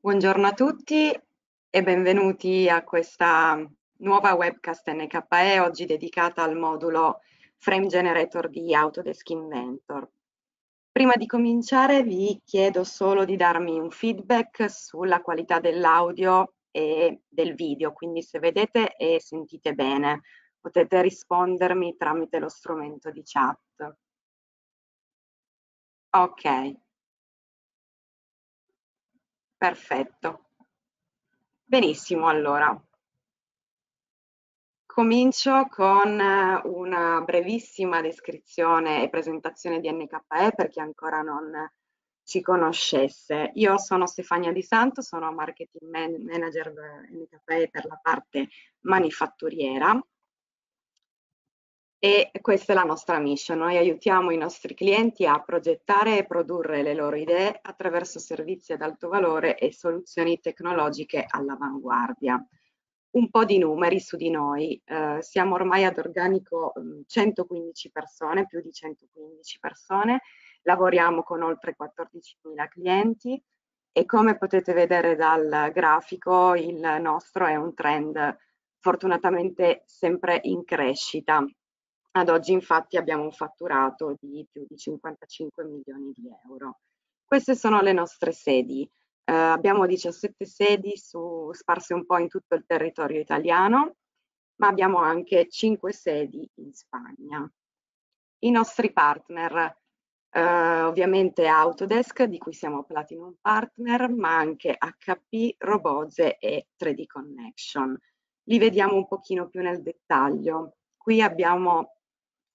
Buongiorno a tutti e benvenuti a questa nuova webcast NKE, oggi dedicata al modulo Frame Generator di Autodesk Inventor. Prima di cominciare vi chiedo solo di darmi un feedback sulla qualità dell'audio e del video, quindi se vedete e sentite bene potete rispondermi tramite lo strumento di chat. Ok, Perfetto. Benissimo, allora. Comincio con eh, una brevissima descrizione e presentazione di NKE per chi ancora non ci conoscesse. Io sono Stefania Di Santo, sono marketing manager NKE per la parte manifatturiera e questa è la nostra mission. Noi aiutiamo i nostri clienti a progettare e produrre le loro idee attraverso servizi ad alto valore e soluzioni tecnologiche all'avanguardia. Un po' di numeri su di noi, eh, siamo ormai ad organico 115 mm, persone, più di 115 persone, lavoriamo con oltre 14.000 clienti e come potete vedere dal grafico il nostro è un trend fortunatamente sempre in crescita ad oggi infatti abbiamo un fatturato di più di 55 milioni di euro. Queste sono le nostre sedi. Eh, abbiamo 17 sedi su, sparse un po' in tutto il territorio italiano, ma abbiamo anche 5 sedi in Spagna. I nostri partner, eh, ovviamente Autodesk, di cui siamo Platinum Partner, ma anche HP, Roboze e 3D Connection. Li vediamo un pochino più nel dettaglio. Qui abbiamo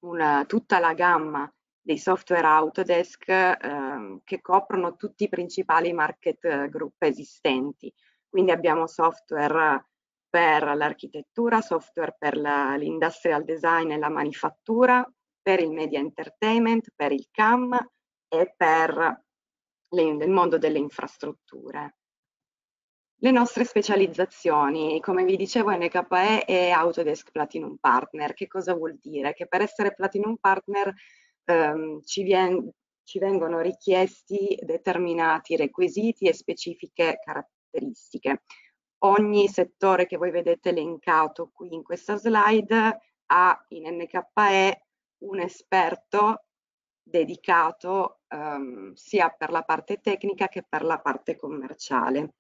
una, tutta la gamma dei software Autodesk eh, che coprono tutti i principali market eh, group esistenti. Quindi abbiamo software per l'architettura, software per la, l'industrial design e la manifattura, per il media entertainment, per il CAM e per le, nel mondo delle infrastrutture. Le nostre specializzazioni, come vi dicevo, NKE è Autodesk Platinum Partner. Che cosa vuol dire? Che per essere Platinum Partner ehm, ci, vien- ci vengono richiesti determinati requisiti e specifiche caratteristiche. Ogni settore che voi vedete elencato qui in questa slide ha in NKE un esperto dedicato ehm, sia per la parte tecnica che per la parte commerciale.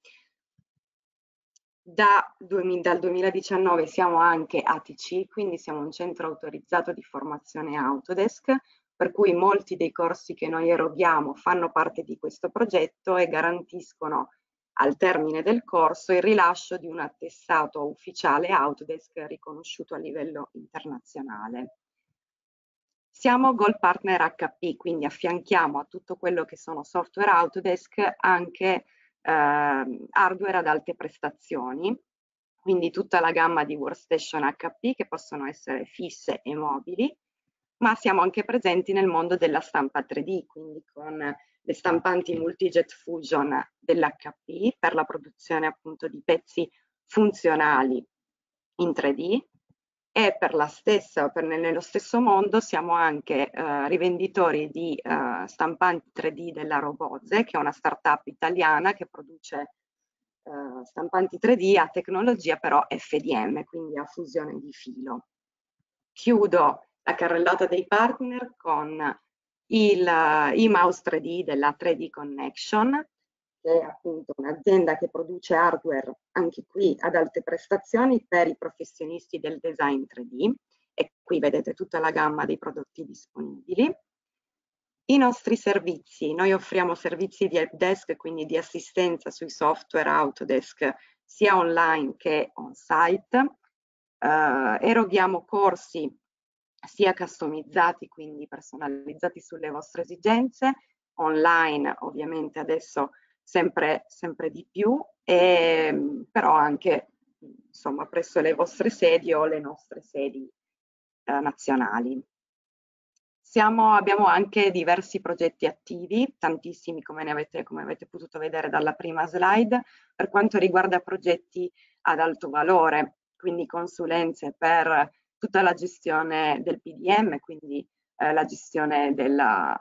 Da 2000, dal 2019 siamo anche ATC, quindi siamo un centro autorizzato di formazione Autodesk, per cui molti dei corsi che noi eroghiamo fanno parte di questo progetto e garantiscono al termine del corso il rilascio di un attestato ufficiale Autodesk riconosciuto a livello internazionale. Siamo Gold Partner HP, quindi affianchiamo a tutto quello che sono software Autodesk anche Ehm, hardware ad alte prestazioni, quindi tutta la gamma di workstation HP che possono essere fisse e mobili, ma siamo anche presenti nel mondo della stampa 3D, quindi con le stampanti multijet fusion dell'HP per la produzione appunto di pezzi funzionali in 3D e per la stessa, per, nello stesso mondo siamo anche eh, rivenditori di eh, stampanti 3D della Roboze, che è una startup italiana che produce eh, stampanti 3D a tecnologia però FDM, quindi a fusione di filo. Chiudo la carrellata dei partner con il, i mouse 3D della 3D Connection, che è appunto un'azienda che produce hardware anche qui ad alte prestazioni per i professionisti del design 3D e qui vedete tutta la gamma dei prodotti disponibili. I nostri servizi, noi offriamo servizi di help desk, quindi di assistenza sui software Autodesk sia online che on-site, eh, eroghiamo corsi sia customizzati, quindi personalizzati sulle vostre esigenze, online ovviamente adesso sempre, sempre di più, e, ehm, però anche insomma, presso le vostre sedi o le nostre sedi eh, nazionali. Siamo, abbiamo anche diversi progetti attivi, tantissimi come, ne avete, come avete potuto vedere dalla prima slide, per quanto riguarda progetti ad alto valore, quindi consulenze per tutta la gestione del PDM, quindi eh, la gestione della,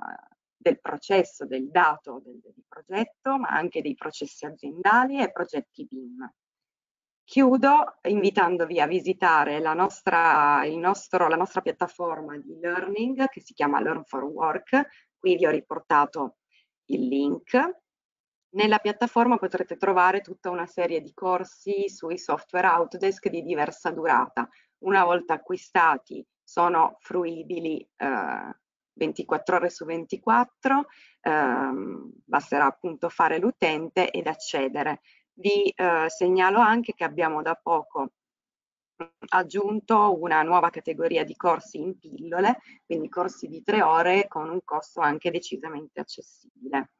del processo, del dato del, del progetto, ma anche dei processi aziendali e progetti BIM. Chiudo invitandovi a visitare la nostra, nostro, la nostra piattaforma di learning che si chiama Learn for Work. Qui vi ho riportato il link. Nella piattaforma potrete trovare tutta una serie di corsi sui software Autodesk di diversa durata. Una volta acquistati sono fruibili eh, 24 ore su 24, ehm, basterà appunto fare l'utente ed accedere. Vi eh, segnalo anche che abbiamo da poco aggiunto una nuova categoria di corsi in pillole, quindi corsi di tre ore con un costo anche decisamente accessibile.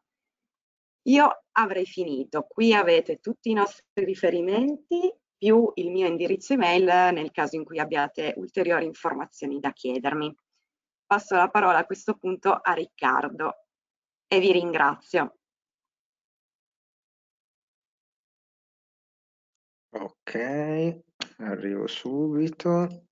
Io avrei finito, qui avete tutti i nostri riferimenti più il mio indirizzo email nel caso in cui abbiate ulteriori informazioni da chiedermi passo la parola a questo punto a Riccardo e vi ringrazio. Ok, arrivo subito.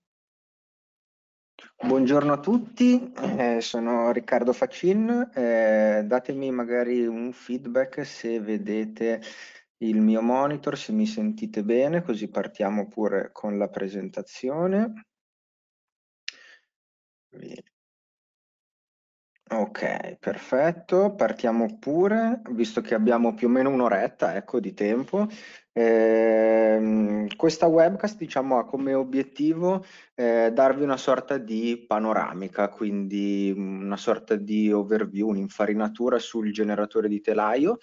Buongiorno a tutti, eh, sono Riccardo Facin, eh, datemi magari un feedback se vedete il mio monitor, se mi sentite bene, così partiamo pure con la presentazione. Bene. Ok, perfetto. Partiamo pure, visto che abbiamo più o meno un'oretta, ecco, di tempo. Ehm, questa webcast, diciamo, ha come obiettivo eh, darvi una sorta di panoramica, quindi mm, una sorta di overview, un'infarinatura sul generatore di telaio,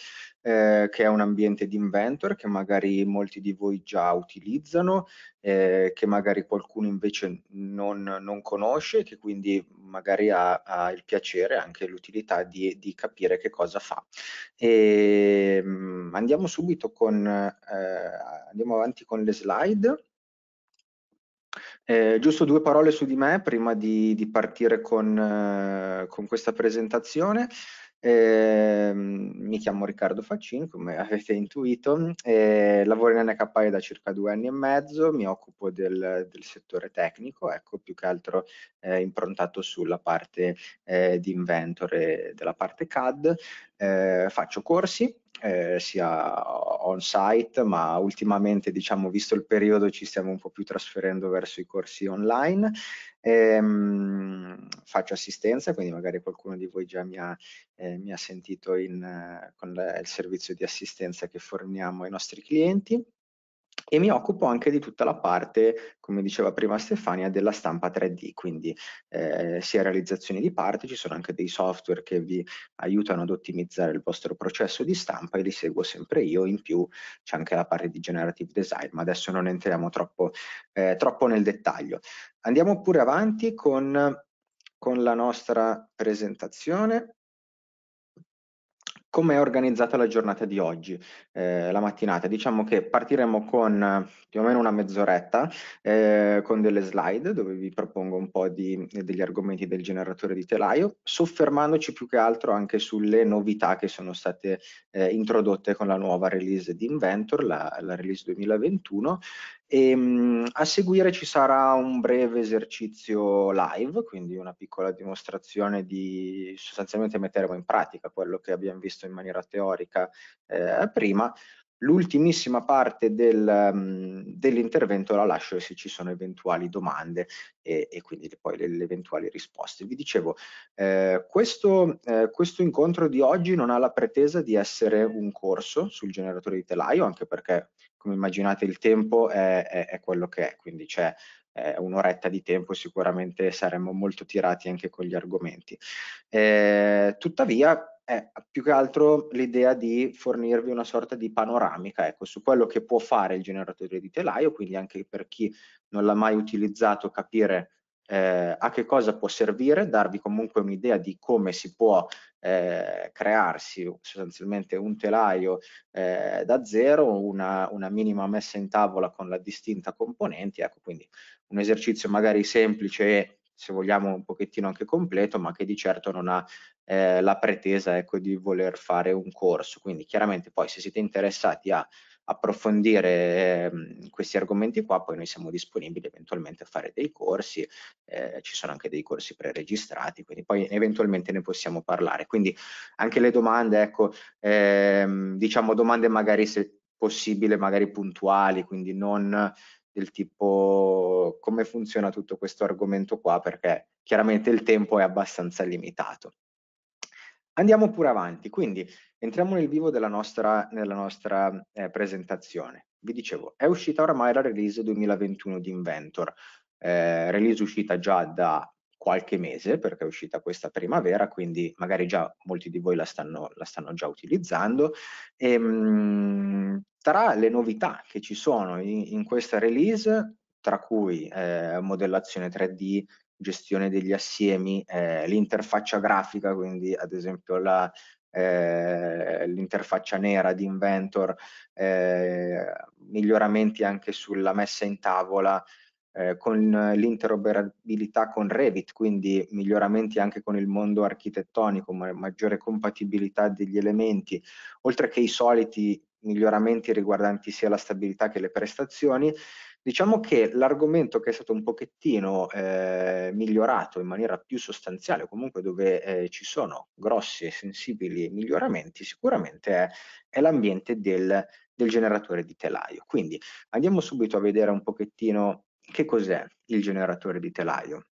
eh, che è un ambiente di inventor che magari molti di voi già utilizzano, eh, che magari qualcuno invece non, non conosce, che quindi magari ha, ha il piacere e anche l'utilità di, di, capire che cosa fa. E, ehm, andiamo subito con, eh, andiamo avanti con le slide. Eh, giusto due parole su di me prima di, di partire con, eh, con questa presentazione. Eh, mi chiamo Riccardo Faccin, come avete intuito, eh, lavoro in NKI da circa due anni e mezzo, mi occupo del, del settore tecnico, ecco, più che altro eh, improntato sulla parte eh, di inventore della parte CAD. Ehm, faccio corsi eh, sia on site, ma ultimamente, diciamo, visto il periodo, ci stiamo un po' più trasferendo verso i corsi online. Ehm, faccio assistenza, quindi magari qualcuno di voi già mi ha, eh, mi ha sentito in, eh, con la, il servizio di assistenza che forniamo ai nostri clienti e mi occupo anche di tutta la parte, come diceva prima Stefania, della stampa 3D, quindi eh, sia realizzazioni di parti, ci sono anche dei software che vi aiutano ad ottimizzare il vostro processo di stampa e li seguo sempre io, in più c'è anche la parte di generative design, ma adesso non entriamo troppo, eh, troppo nel dettaglio. Andiamo pure avanti con, con la nostra presentazione. Com'è organizzata la giornata di oggi, eh, la mattinata? Diciamo che partiremo con eh, più o meno una mezz'oretta eh, con delle slide dove vi propongo un po' di, degli argomenti del generatore di telaio, soffermandoci più che altro anche sulle novità che sono state eh, introdotte con la nuova release di Inventor, la, la release 2021, e, ehm, a seguire ci sarà un breve esercizio live, quindi una piccola dimostrazione di sostanzialmente metteremo in pratica quello che abbiamo visto in maniera teorica eh, prima. L'ultimissima parte del, mm, dell'intervento la lascio se ci sono eventuali domande e, e quindi poi le, le, eventuali risposte. Vi dicevo, eh, questo, eh, questo, incontro di oggi non ha la pretesa di essere un corso sul generatore di telaio, anche perché come immaginate il tempo è, è, è quello che è, quindi c'è eh, un'oretta di tempo sicuramente saremmo molto tirati anche con gli argomenti. Eh, tuttavia è più che altro l'idea di fornirvi una sorta di panoramica ecco, su quello che può fare il generatore di telaio, quindi anche per chi non l'ha mai utilizzato capire eh, a che cosa può servire, darvi comunque un'idea di come si può eh, crearsi sostanzialmente un telaio eh, da zero, una, una, minima messa in tavola con la distinta componenti, ecco quindi un esercizio magari semplice e se vogliamo un pochettino anche completo, ma che di certo non ha eh, la pretesa ecco, di voler fare un corso, quindi chiaramente poi se siete interessati a approfondire ehm, questi argomenti qua, poi noi siamo disponibili eventualmente a fare dei corsi, eh, ci sono anche dei corsi preregistrati, quindi poi eventualmente ne possiamo parlare. Quindi anche le domande, ecco, ehm, diciamo domande magari se possibile, magari puntuali, quindi non del tipo come funziona tutto questo argomento qua, perché chiaramente il tempo è abbastanza limitato. Andiamo pure avanti, quindi Entriamo nel vivo della nostra, nostra eh, presentazione. Vi dicevo, è uscita oramai la release 2021 di Inventor, eh, release uscita già da qualche mese perché è uscita questa primavera, quindi magari già molti di voi la stanno, la stanno già utilizzando. E, ehm, mh, tra le novità che ci sono in, in questa release, tra cui eh, modellazione 3D, gestione degli assiemi, eh, l'interfaccia grafica, quindi ad esempio la, eh, l'interfaccia nera di Inventor, eh, miglioramenti anche sulla messa in tavola eh, con l'interoperabilità con Revit, quindi miglioramenti anche con il mondo architettonico, ma maggiore compatibilità degli elementi, oltre che i soliti miglioramenti riguardanti sia la stabilità che le prestazioni Diciamo che l'argomento che è stato un pochettino eh, migliorato in maniera più sostanziale, comunque dove eh, ci sono grossi e sensibili miglioramenti, sicuramente è, è l'ambiente del, del generatore di telaio. Quindi andiamo subito a vedere un pochettino che cos'è il generatore di telaio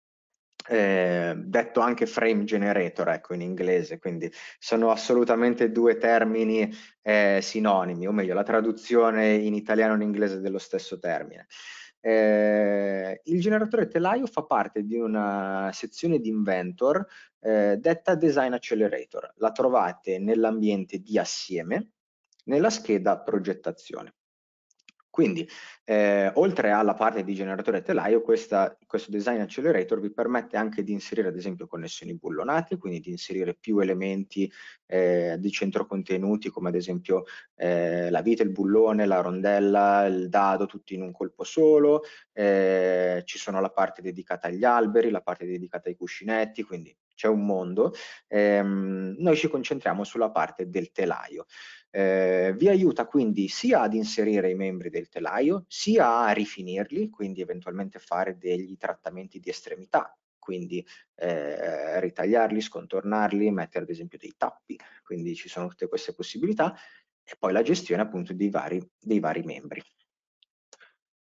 eh, detto anche frame generator, ecco in inglese, quindi sono assolutamente due termini eh, sinonimi, o meglio la traduzione in italiano e in inglese dello stesso termine. Eh, il generatore telaio fa parte di una sezione di Inventor eh, detta Design Accelerator, la trovate nell'ambiente di assieme nella scheda progettazione. Quindi, eh, oltre alla parte di generatore telaio, questa, questo Design Accelerator vi permette anche di inserire, ad esempio, connessioni bullonate, quindi di inserire più elementi eh, di centro contenuti, come ad esempio eh, la vite, il bullone, la rondella, il dado, tutti in un colpo solo. Eh, ci sono la parte dedicata agli alberi, la parte dedicata ai cuscinetti, quindi c'è un mondo. Ehm, noi ci concentriamo sulla parte del telaio. Eh, vi aiuta quindi sia ad inserire i membri del telaio, sia a rifinirli, quindi eventualmente fare degli trattamenti di estremità, quindi eh, ritagliarli, scontornarli, mettere ad esempio dei tappi, quindi ci sono tutte queste possibilità, e poi la gestione appunto dei vari, dei vari membri.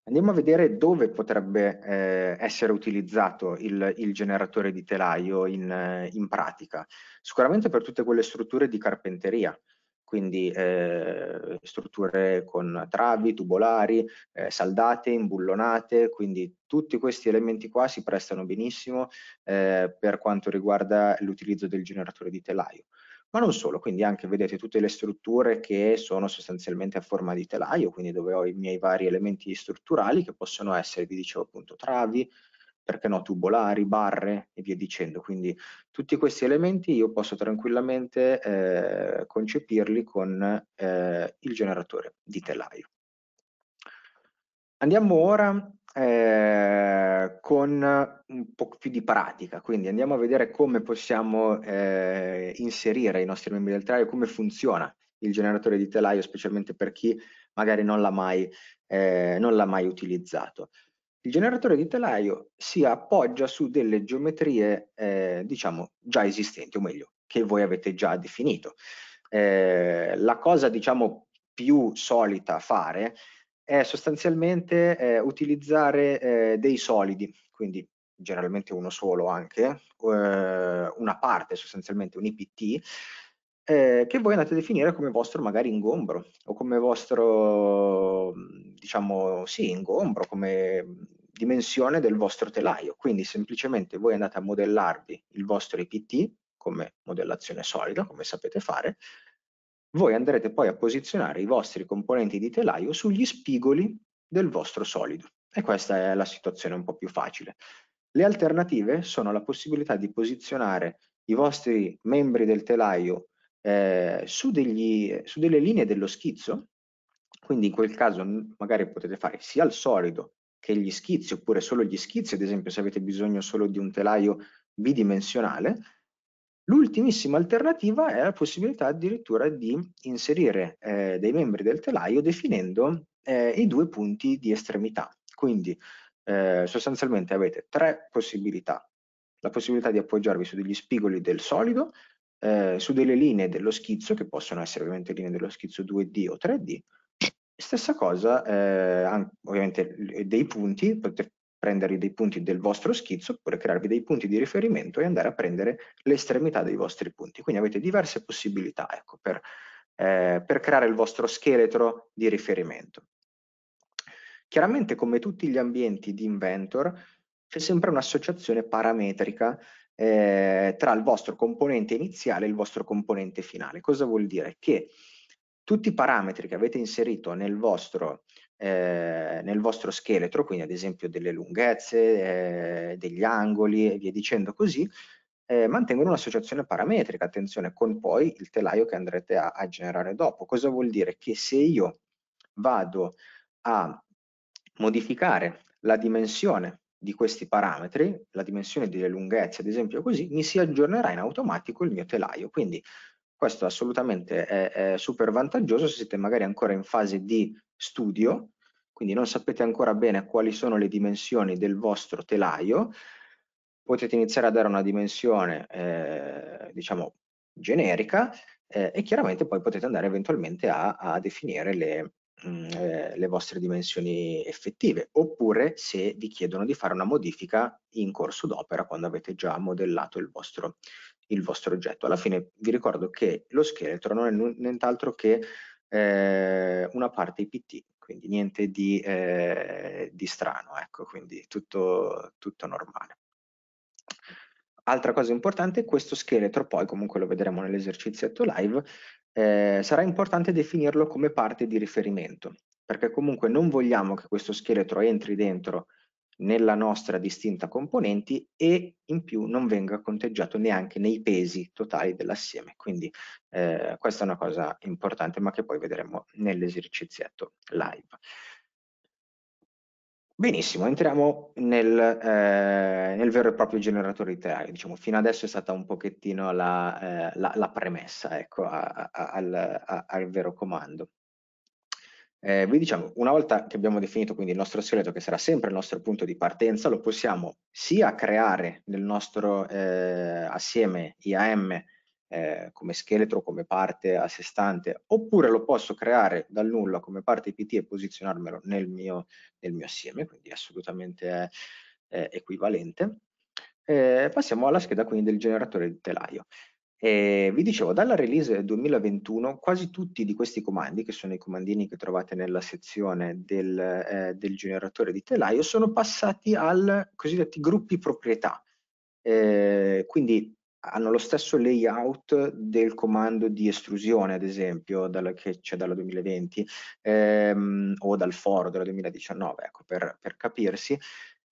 Andiamo a vedere dove potrebbe eh, essere utilizzato il, il, generatore di telaio in, in pratica. Sicuramente per tutte quelle strutture di carpenteria, quindi eh, strutture con travi, tubolari, eh, saldate, imbullonate, quindi tutti questi elementi qua si prestano benissimo eh, per quanto riguarda l'utilizzo del generatore di telaio. Ma non solo, quindi anche vedete tutte le strutture che sono sostanzialmente a forma di telaio, quindi dove ho i miei vari elementi strutturali che possono essere, vi dicevo appunto, travi, perché no, tubolari, barre e via dicendo. Quindi tutti questi elementi io posso tranquillamente eh, concepirli con eh, il generatore di telaio. Andiamo ora eh, con un po' più di pratica, quindi andiamo a vedere come possiamo eh, inserire i nostri membri del telaio, come funziona il generatore di telaio, specialmente per chi magari non l'ha mai, eh, non mai utilizzato. Il generatore di telaio si appoggia su delle geometrie, eh, diciamo, già esistenti, o meglio, che voi avete già definito. Eh, la cosa, diciamo, più solita fare è sostanzialmente eh, utilizzare eh, dei solidi, quindi generalmente uno solo anche, eh, una parte sostanzialmente, un IPT, eh, che voi andate a definire come vostro magari ingombro o come vostro, diciamo, sì, ingombro, come dimensione del vostro telaio. Quindi semplicemente voi andate a modellarvi il vostro IPT come modellazione solida, come sapete fare, voi andrete poi a posizionare i vostri componenti di telaio sugli spigoli del vostro solido. E questa è la situazione un po' più facile. Le alternative sono la possibilità di posizionare i vostri membri del telaio eh, su, degli, su delle linee dello schizzo, quindi in quel caso magari potete fare sia il solido che gli schizzi oppure solo gli schizzi, ad esempio se avete bisogno solo di un telaio bidimensionale. L'ultimissima alternativa è la possibilità addirittura di inserire eh, dei membri del telaio definendo eh, i due punti di estremità. Quindi eh, sostanzialmente avete tre possibilità. La possibilità di appoggiarvi su degli spigoli del solido, eh, su delle linee dello schizzo, che possono essere ovviamente linee dello schizzo 2D o 3D. Stessa cosa, eh, ovviamente eh, dei punti, potete prendere dei punti del vostro schizzo, oppure crearvi dei punti di riferimento e andare a prendere l'estremità dei vostri punti. Quindi avete diverse possibilità ecco, per, eh, per creare il vostro scheletro di riferimento. Chiaramente, come tutti gli ambienti di Inventor, c'è sempre un'associazione parametrica eh, tra il vostro componente iniziale e il vostro componente finale. Cosa vuol dire? Che tutti i parametri che avete inserito nel vostro, eh, nel vostro scheletro, quindi ad esempio delle lunghezze, eh, degli angoli e via dicendo così, eh, mantengono un'associazione parametrica, attenzione, con poi il telaio che andrete a, a generare dopo. Cosa vuol dire? Che se io vado a modificare la dimensione di questi parametri, la dimensione delle lunghezze ad esempio così, mi si aggiornerà in automatico il mio telaio. Quindi questo assolutamente è, è super vantaggioso se siete magari ancora in fase di studio, quindi non sapete ancora bene quali sono le dimensioni del vostro telaio, potete iniziare a dare una dimensione eh, diciamo generica eh, e chiaramente poi potete andare eventualmente a, a definire le, Mm, eh, le vostre dimensioni effettive oppure se vi chiedono di fare una modifica in corso d'opera quando avete già modellato il vostro, il vostro oggetto. Alla fine vi ricordo che lo scheletro non è nient'altro che eh, una parte IPT, quindi niente di, eh, di strano, ecco, quindi tutto, tutto normale. Altra cosa importante, questo scheletro poi comunque lo vedremo nell'esercizio live, eh, sarà importante definirlo come parte di riferimento, perché comunque non vogliamo che questo scheletro entri dentro nella nostra distinta componenti e in più non venga conteggiato neanche nei pesi totali dell'assieme. Quindi eh, questa è una cosa importante ma che poi vedremo nell'esercizietto live. Benissimo, entriamo nel, eh, nel, vero e proprio generatore letterario. Diciamo, fino adesso è stata un pochettino la, eh, la, la premessa ecco, a, a, al, a, al, vero comando. Eh, vi diciamo, una volta che abbiamo definito quindi il nostro scheletro, che sarà sempre il nostro punto di partenza, lo possiamo sia creare nel nostro eh, assieme IAM eh, come scheletro, come parte a sé stante, oppure lo posso creare dal nulla come parte IPT e posizionarmelo nel mio, nel mio assieme, quindi assolutamente è equivalente. Eh, passiamo alla scheda quindi del generatore di telaio. E vi dicevo, dalla release 2021 quasi tutti di questi comandi, che sono i comandini che trovate nella sezione del, eh, del generatore di telaio, sono passati al cosiddetti gruppi proprietà. Eh, quindi hanno lo stesso layout del comando di estrusione, ad esempio, dalla, che c'è dalla 2020 ehm, o dal foro della 2019, ecco, per, per capirsi.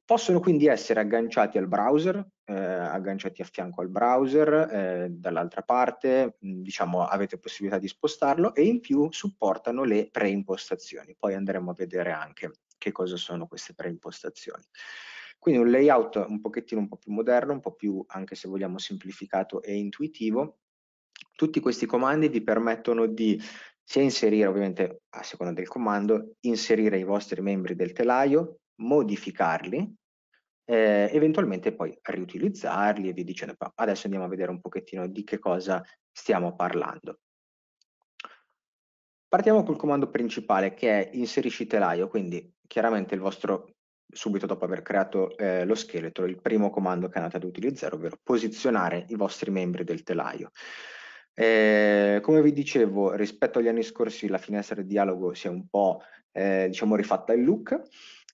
Possono quindi essere agganciati al browser, eh, agganciati a fianco al browser, eh, dall'altra parte, mm, diciamo avete possibilità di spostarlo e in più supportano le preimpostazioni. Poi andremo a vedere anche che cosa sono queste preimpostazioni. Quindi un layout un pochettino un po' più moderno, un po' più anche se vogliamo semplificato e intuitivo. Tutti questi comandi vi permettono di sia inserire, ovviamente a seconda del comando, inserire i vostri membri del telaio, modificarli, eh, eventualmente poi riutilizzarli e vi dicendo. adesso andiamo a vedere un pochettino di che cosa stiamo parlando. Partiamo col comando principale che è inserisci telaio, quindi chiaramente il vostro subito dopo aver creato eh, lo scheletro, il primo comando che andate ad utilizzare, ovvero posizionare i vostri membri del telaio. Eh, come vi dicevo, rispetto agli anni scorsi la finestra di dialogo si è un po' eh, diciamo rifatta il look.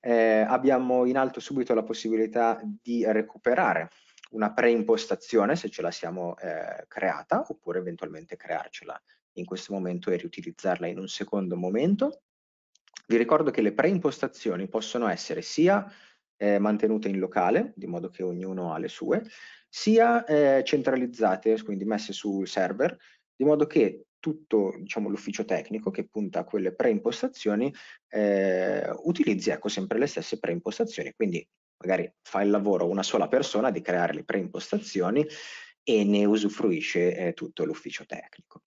Eh, abbiamo in alto subito la possibilità di recuperare una preimpostazione se ce la siamo eh, creata oppure eventualmente crearcela in questo momento e riutilizzarla in un secondo momento vi ricordo che le preimpostazioni possono essere sia eh, mantenute in locale, di modo che ognuno ha le sue, sia eh, centralizzate, quindi messe sul server, di modo che tutto diciamo, l'ufficio tecnico che punta a quelle preimpostazioni eh, utilizzi ecco, sempre le stesse preimpostazioni, quindi magari fa il lavoro una sola persona di creare le preimpostazioni e ne usufruisce eh, tutto l'ufficio tecnico.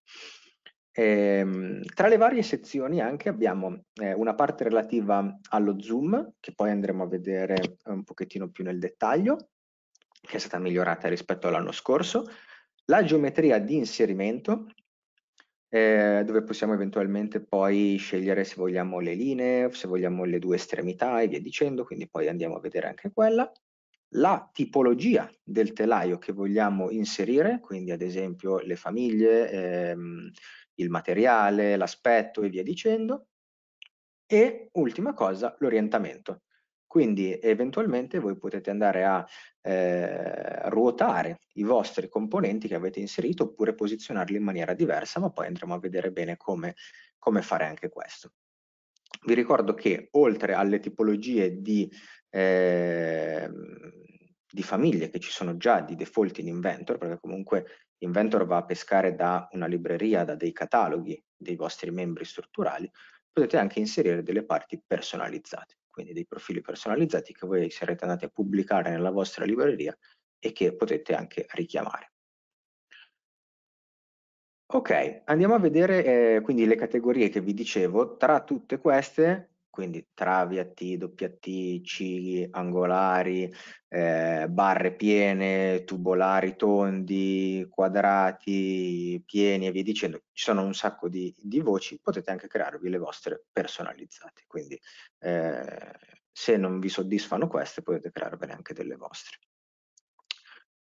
Ehm, tra le varie sezioni anche abbiamo eh, una parte relativa allo zoom, che poi andremo a vedere eh, un pochettino più nel dettaglio, che è stata migliorata rispetto all'anno scorso, la geometria di inserimento, eh, dove possiamo eventualmente poi scegliere se vogliamo le linee, se vogliamo le due estremità e via dicendo, quindi poi andiamo a vedere anche quella. La tipologia del telaio che vogliamo inserire, quindi ad esempio le famiglie, ehm, il materiale, l'aspetto e via dicendo. E ultima cosa, l'orientamento. Quindi eventualmente voi potete andare a eh, ruotare i vostri componenti che avete inserito oppure posizionarli in maniera diversa, ma poi andremo a vedere bene come, come fare anche questo. Vi ricordo che oltre alle tipologie di, eh, di famiglie che ci sono già di default in inventor, perché comunque Inventor va a pescare da una libreria, da dei cataloghi dei vostri membri strutturali, potete anche inserire delle parti personalizzate, quindi dei profili personalizzati che voi sarete andati a pubblicare nella vostra libreria e che potete anche richiamare. Ok, andiamo a vedere eh, quindi le categorie che vi dicevo. Tra tutte queste quindi travi a T, doppia T, cighi, angolari, eh, barre piene, tubolari tondi, quadrati, pieni e via dicendo. Ci sono un sacco di, di voci, potete anche crearvi le vostre personalizzate, quindi eh, se non vi soddisfano queste potete crearvene anche delle vostre.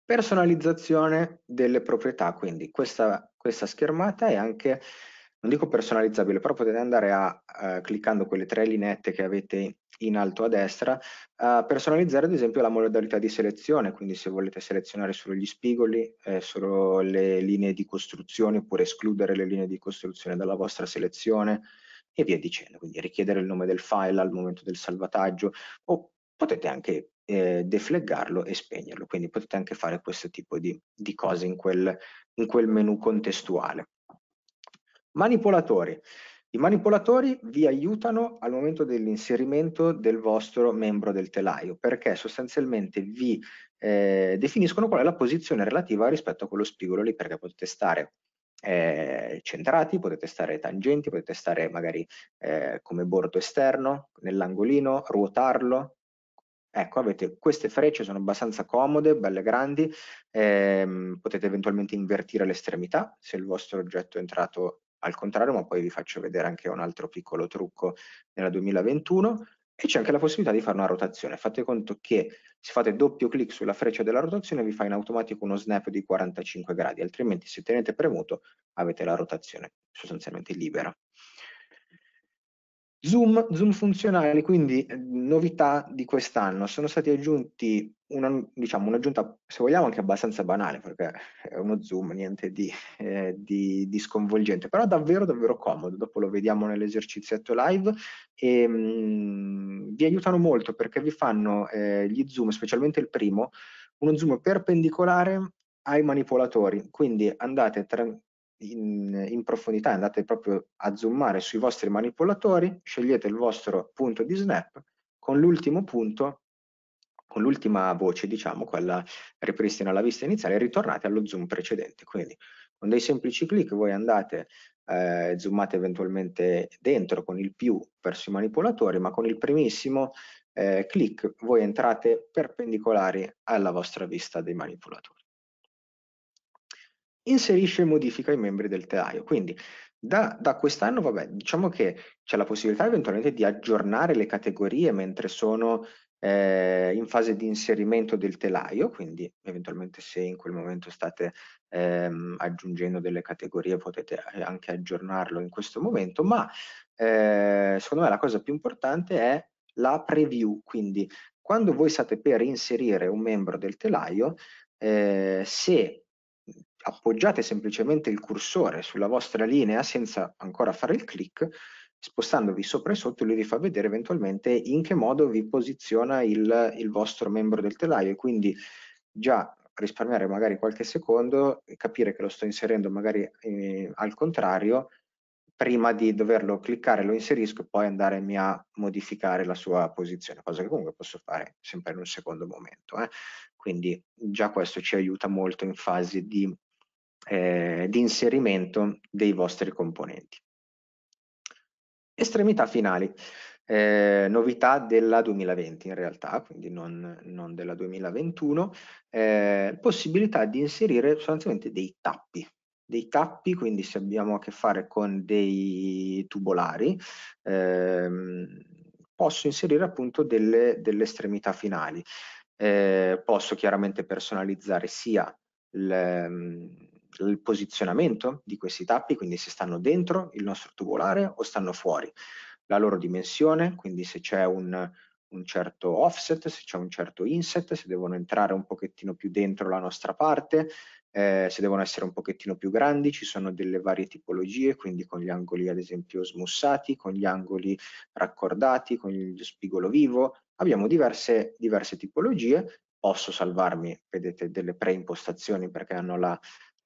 Personalizzazione delle proprietà, quindi questa, questa schermata è anche non dico personalizzabile, però potete andare a, eh, cliccando quelle tre lineette che avete in alto a destra, a personalizzare ad esempio la modalità di selezione, quindi se volete selezionare solo gli spigoli, eh, solo le linee di costruzione, oppure escludere le linee di costruzione dalla vostra selezione e via dicendo, quindi richiedere il nome del file al momento del salvataggio o potete anche eh, defleggarlo e spegnerlo, quindi potete anche fare questo tipo di, di cose in quel, in quel menu contestuale. Manipolatori. I manipolatori vi aiutano al momento dell'inserimento del vostro membro del telaio perché sostanzialmente vi eh, definiscono qual è la posizione relativa rispetto a quello spigolo lì perché potete stare eh, centrati, potete stare tangenti, potete stare magari eh, come bordo esterno, nell'angolino, ruotarlo. Ecco, avete queste frecce, sono abbastanza comode, belle grandi, ehm, potete eventualmente invertire l'estremità se il vostro oggetto è entrato al contrario, ma poi vi faccio vedere anche un altro piccolo trucco nella 2021 e c'è anche la possibilità di fare una rotazione. Fate conto che se fate doppio clic sulla freccia della rotazione vi fa in automatico uno snap di 45 gradi, altrimenti se tenete premuto avete la rotazione sostanzialmente libera. Zoom, zoom funzionali, quindi eh, novità di quest'anno, sono stati aggiunti una, diciamo, un'aggiunta, se vogliamo, anche abbastanza banale, perché è uno zoom, niente di, eh, di, di sconvolgente, però davvero, davvero comodo, dopo lo vediamo nell'esercizio live, e, mh, mm, vi aiutano molto perché vi fanno eh, gli zoom, specialmente il primo, uno zoom perpendicolare ai manipolatori, quindi andate tra, in, in, profondità, andate proprio a zoomare sui vostri manipolatori, scegliete il vostro punto di snap, con l'ultimo punto, con l'ultima voce, diciamo, quella ripristina la vista iniziale, e ritornate allo zoom precedente. Quindi con dei semplici clic voi andate, eh, zoomate eventualmente dentro con il più verso i manipolatori, ma con il primissimo eh, clic voi entrate perpendicolari alla vostra vista dei manipolatori inserisce e modifica i membri del telaio. Quindi da, da quest'anno, vabbè, diciamo che c'è la possibilità eventualmente di aggiornare le categorie mentre sono eh, in fase di inserimento del telaio, quindi eventualmente se in quel momento state ehm, aggiungendo delle categorie potete eh, anche aggiornarlo in questo momento, ma eh, secondo me la cosa più importante è la preview, quindi quando voi state per inserire un membro del telaio, eh, se appoggiate semplicemente il cursore sulla vostra linea senza ancora fare il click, spostandovi sopra e sotto lui vi fa vedere eventualmente in che modo vi posiziona il, il vostro membro del telaio e quindi già risparmiare magari qualche secondo e capire che lo sto inserendo magari eh, al contrario prima di doverlo cliccare lo inserisco e poi andarmi a modificare la sua posizione, cosa che comunque posso fare sempre in un secondo momento. Eh. Quindi già questo ci aiuta molto in fase di eh, di inserimento dei vostri componenti. Estremità finali, eh, novità della 2020 in realtà, quindi non, non della 2021, eh, possibilità di inserire sostanzialmente dei tappi, dei tappi, quindi se abbiamo a che fare con dei tubolari, ehm, posso inserire appunto delle, delle estremità finali. Eh, posso chiaramente personalizzare sia le, il posizionamento di questi tappi, quindi se stanno dentro il nostro tubolare o stanno fuori, la loro dimensione, quindi se c'è un, un certo offset, se c'è un certo inset, se devono entrare un pochettino più dentro la nostra parte, eh, se devono essere un pochettino più grandi, ci sono delle varie tipologie, quindi con gli angoli ad esempio smussati, con gli angoli raccordati, con il spigolo vivo, abbiamo diverse, diverse tipologie, posso salvarmi, vedete, delle preimpostazioni perché hanno la,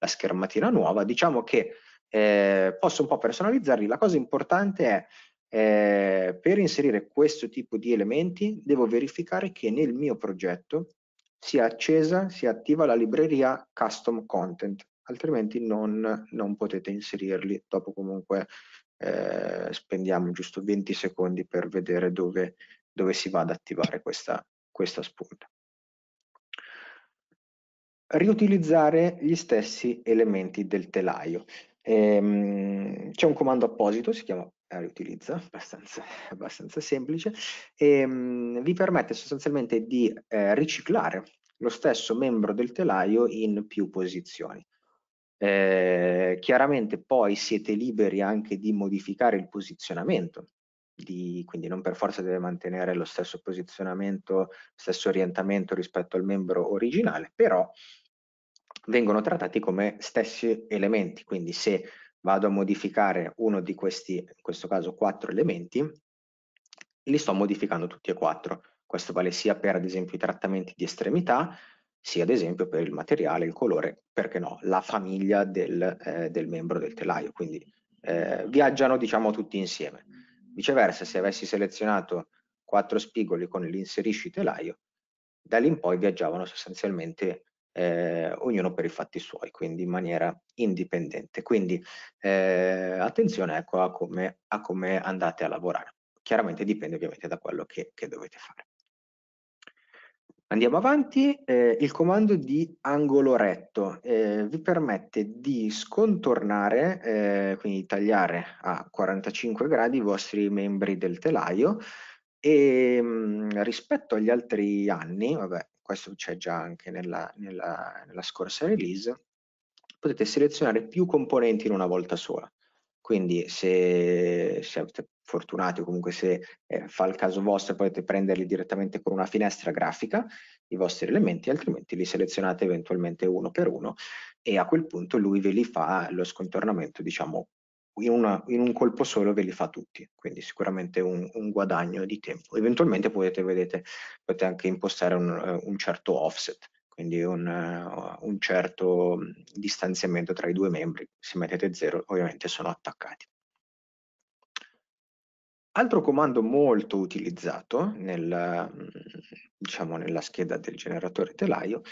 la schermatina nuova, diciamo che eh, posso un po' personalizzarli, la cosa importante è eh, per inserire questo tipo di elementi devo verificare che nel mio progetto sia accesa, sia attiva la libreria custom content, altrimenti non, non potete inserirli, dopo comunque eh, spendiamo giusto 20 secondi per vedere dove, dove si va ad attivare questa, questa spunta riutilizzare gli stessi elementi del telaio. Ehm, c'è un comando apposito, si chiama riutilizza, abbastanza, abbastanza semplice, e um, vi permette sostanzialmente di eh, riciclare lo stesso membro del telaio in più posizioni. Eh, chiaramente poi siete liberi anche di modificare il posizionamento, di, quindi non per forza deve mantenere lo stesso posizionamento, stesso orientamento rispetto al membro originale, però vengono trattati come stessi elementi, quindi se vado a modificare uno di questi, in questo caso quattro elementi, li sto modificando tutti e quattro. Questo vale sia per ad esempio i trattamenti di estremità, sia ad esempio per il materiale, il colore, perché no, la famiglia del, eh, del membro del telaio, quindi eh, viaggiano diciamo tutti insieme. Viceversa, se avessi selezionato quattro spigoli con l'inserisci telaio, da lì in poi viaggiavano sostanzialmente eh, ognuno per i fatti suoi, quindi in maniera indipendente. Quindi eh, attenzione ecco, a, come, a, come, andate a lavorare. Chiaramente dipende ovviamente da quello che, che dovete fare. Andiamo avanti, eh, il comando di angolo retto eh, vi permette di scontornare, eh, quindi tagliare a 45 gradi i vostri membri del telaio e ehm, mh, rispetto agli altri anni, vabbè, questo c'è già anche nella, nella, nella scorsa release, potete selezionare più componenti in una volta sola. Quindi se siete fortunati o comunque se eh, fa il caso vostro potete prenderli direttamente con una finestra grafica i vostri elementi, altrimenti li selezionate eventualmente uno per uno e a quel punto lui ve li fa lo scontornamento diciamo in, una, in, un colpo solo ve li fa tutti, quindi sicuramente un, un guadagno di tempo. Eventualmente potete, vedete, potete anche impostare un, eh, un certo offset, quindi un, eh, un, certo mm, distanziamento tra i due membri. Se mettete zero ovviamente sono attaccati. Altro comando molto utilizzato nel, mm, diciamo, nella scheda del generatore telaio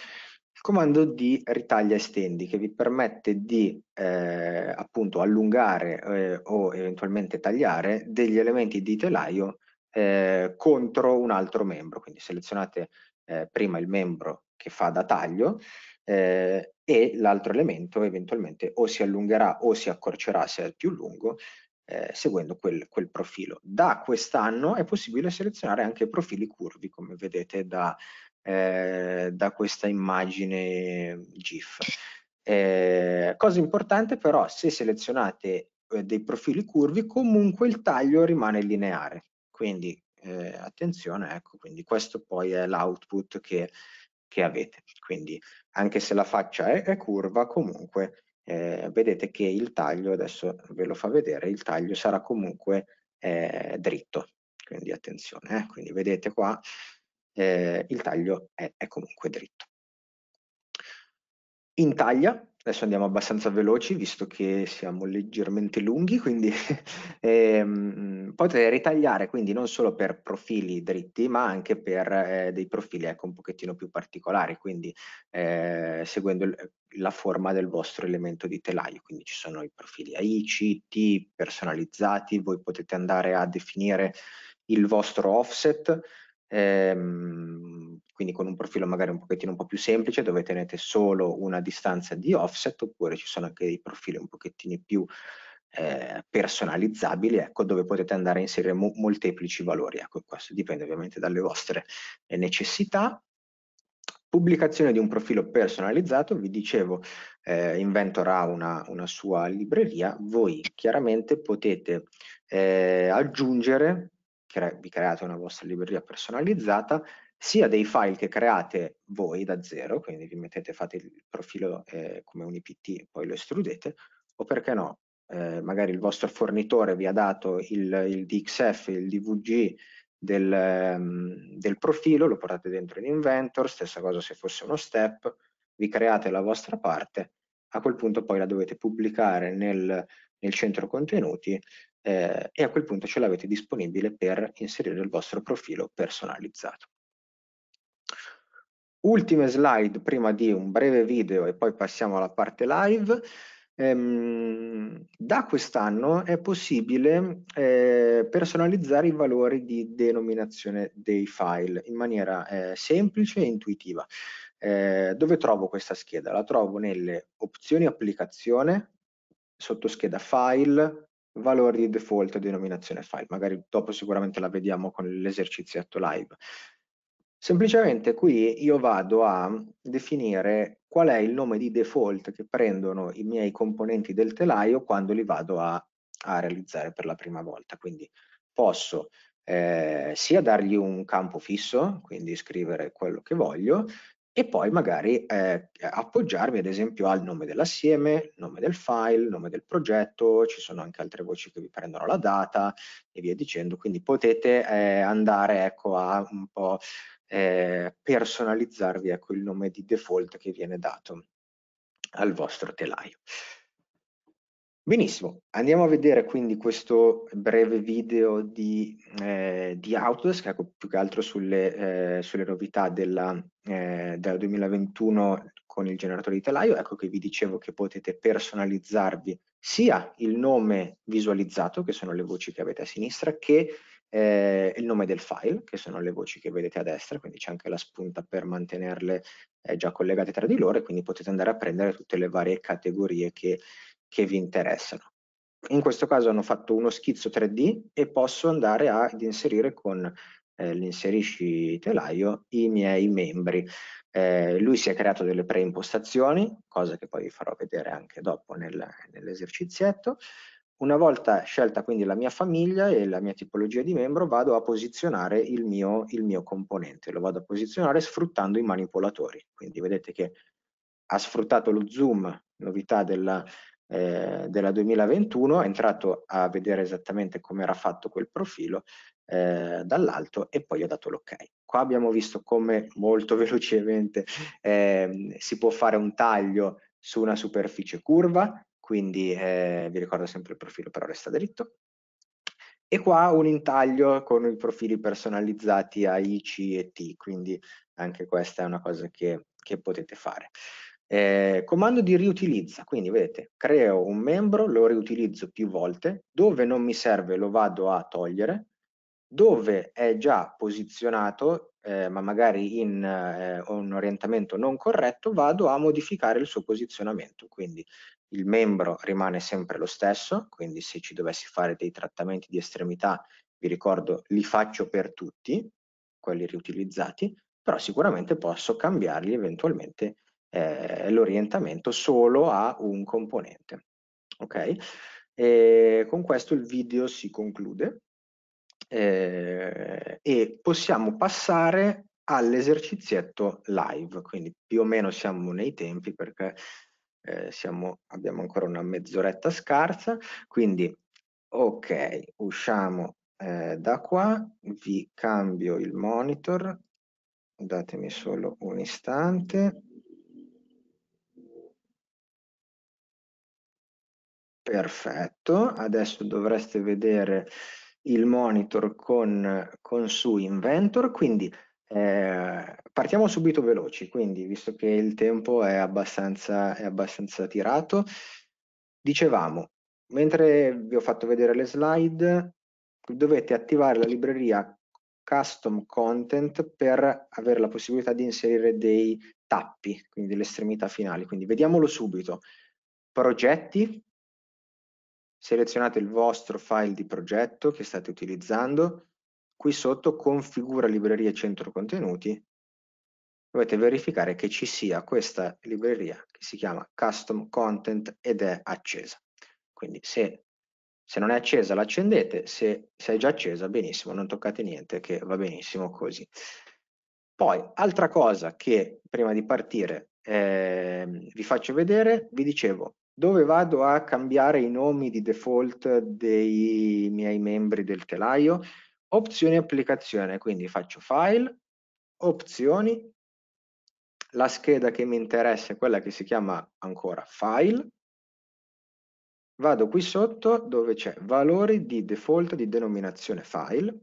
il comando di ritaglia estendi che vi permette di eh, appunto allungare eh, o eventualmente tagliare degli elementi di telaio eh, contro un altro membro, quindi selezionate eh, prima il membro che fa da taglio eh, e l'altro elemento eventualmente o si allungherà o si accorcerà se è più lungo eh, seguendo quel, quel, profilo. Da quest'anno è possibile selezionare anche profili curvi come vedete da eh, da questa immagine GIF. Eh, cosa importante però, se selezionate eh, dei profili curvi, comunque il taglio rimane lineare. Quindi eh, attenzione, ecco, quindi questo poi è l'output che, che, avete. Quindi anche se la faccia è, è curva, comunque eh, vedete che il taglio, adesso ve lo fa vedere, il taglio sarà comunque dritto. Quindi attenzione, quindi vedete qua eh, il taglio è, è comunque dritto. In taglia Adesso andiamo abbastanza veloci, visto che siamo leggermente lunghi, quindi ehm, potete ritagliare quindi non solo per profili dritti, ma anche per eh, dei profili ecco, un pochettino più particolari, quindi eh, seguendo la forma del vostro elemento di telaio. Quindi ci sono i profili AIC, T, personalizzati, voi potete andare a definire il vostro offset, ehm, quindi con un profilo magari un pochettino un po' più semplice dove tenete solo una distanza di offset oppure ci sono anche dei profili un pochettino più eh, personalizzabili ecco, dove potete andare a inserire mo molteplici valori. Ecco, questo dipende ovviamente dalle vostre necessità. Pubblicazione di un profilo personalizzato, vi dicevo, eh, Inventor ha una, una, sua libreria, voi chiaramente potete eh, aggiungere cre vi create una vostra libreria personalizzata, sia dei file che create voi da zero, quindi vi mettete, fate il profilo eh, come un IPT e poi lo estrudete, o perché no, eh, magari il vostro fornitore vi ha dato il, il DXF, il DVG del, ehm, del, profilo, lo portate dentro in Inventor, stessa cosa se fosse uno step, vi create la vostra parte, a quel punto poi la dovete pubblicare nel, nel centro contenuti eh, e a quel punto ce l'avete disponibile per inserire il vostro profilo personalizzato. Ultime slide prima di un breve video e poi passiamo alla parte live. Ehm, da quest'anno è possibile eh, personalizzare i valori di denominazione dei file in maniera eh, semplice e intuitiva. Eh, dove trovo questa scheda? La trovo nelle opzioni applicazione, sotto scheda file, valore di default denominazione file. Magari dopo sicuramente la vediamo con l'esercizio live. Semplicemente qui io vado a definire qual è il nome di default che prendono i miei componenti del telaio quando li vado a, a realizzare per la prima volta. Quindi posso eh, sia dargli un campo fisso, quindi scrivere quello che voglio, e poi magari eh, appoggiarvi ad esempio al nome dell'assieme, nome del file, nome del progetto, ci sono anche altre voci che vi prendono la data e via dicendo, quindi potete eh, andare ecco, a un po' eh, personalizzarvi ecco, il nome di default che viene dato al vostro telaio. Benissimo, andiamo a vedere quindi questo breve video di, eh, di Autodesk, ecco, più che altro sulle, eh, sulle novità della, eh, della, 2021 con il generatore di telaio, ecco che vi dicevo che potete personalizzarvi sia il nome visualizzato, che sono le voci che avete a sinistra, che eh, il nome del file, che sono le voci che vedete a destra, quindi c'è anche la spunta per mantenerle eh, già collegate tra di loro e quindi potete andare a prendere tutte le varie categorie che che vi interessano. In questo caso hanno fatto uno schizzo 3D e posso andare ad inserire con eh, l'inserisci telaio i miei membri. Eh, lui si è creato delle preimpostazioni, cosa che poi vi farò vedere anche dopo nel, nell'esercizietto. Una volta scelta quindi la mia famiglia e la mia tipologia di membro, vado a posizionare il mio, il mio componente. Lo vado a posizionare sfruttando i manipolatori. Quindi vedete che ha sfruttato lo zoom, novità della, eh, della 2021, è entrato a vedere esattamente come era fatto quel profilo eh, dall'alto e poi ho dato l'ok. Qua abbiamo visto come molto velocemente eh, si può fare un taglio su una superficie curva, quindi eh, vi ricordo sempre il profilo però resta dritto, e qua un intaglio con i profili personalizzati a I, C e T, quindi anche questa è una cosa che, che potete fare. Eh, comando di riutilizza, quindi vedete, creo un membro, lo riutilizzo più volte, dove non mi serve lo vado a togliere, dove è già posizionato, eh, ma magari in eh, un orientamento non corretto, vado a modificare il suo posizionamento, quindi il membro rimane sempre lo stesso, quindi se ci dovessi fare dei trattamenti di estremità, vi ricordo, li faccio per tutti, quelli riutilizzati, però sicuramente posso cambiarli eventualmente eh, l'orientamento solo a un componente. Ok? E con questo il video si conclude eh, e possiamo passare all'esercizietto live, quindi più o meno siamo nei tempi perché eh, siamo, abbiamo ancora una mezz'oretta scarsa, quindi ok, usciamo eh, da qua, vi cambio il monitor, datemi solo un istante, Perfetto, adesso dovreste vedere il monitor con, con su Inventor, quindi eh, partiamo subito veloci, quindi visto che il tempo è abbastanza, è abbastanza tirato, dicevamo, mentre vi ho fatto vedere le slide, dovete attivare la libreria custom content per avere la possibilità di inserire dei tappi, quindi delle estremità finali. Quindi vediamolo subito. Progetti, selezionate il vostro file di progetto che state utilizzando, qui sotto configura librerie centro contenuti, dovete verificare che ci sia questa libreria che si chiama custom content ed è accesa. Quindi se, se non è accesa l'accendete, se, se è già accesa benissimo, non toccate niente che va benissimo così. Poi, altra cosa che prima di partire eh, vi faccio vedere, vi dicevo, dove vado a cambiare i nomi di default dei miei membri del telaio, opzioni applicazione, quindi faccio file, opzioni, la scheda che mi interessa è quella che si chiama ancora file, vado qui sotto dove c'è valori di default di denominazione file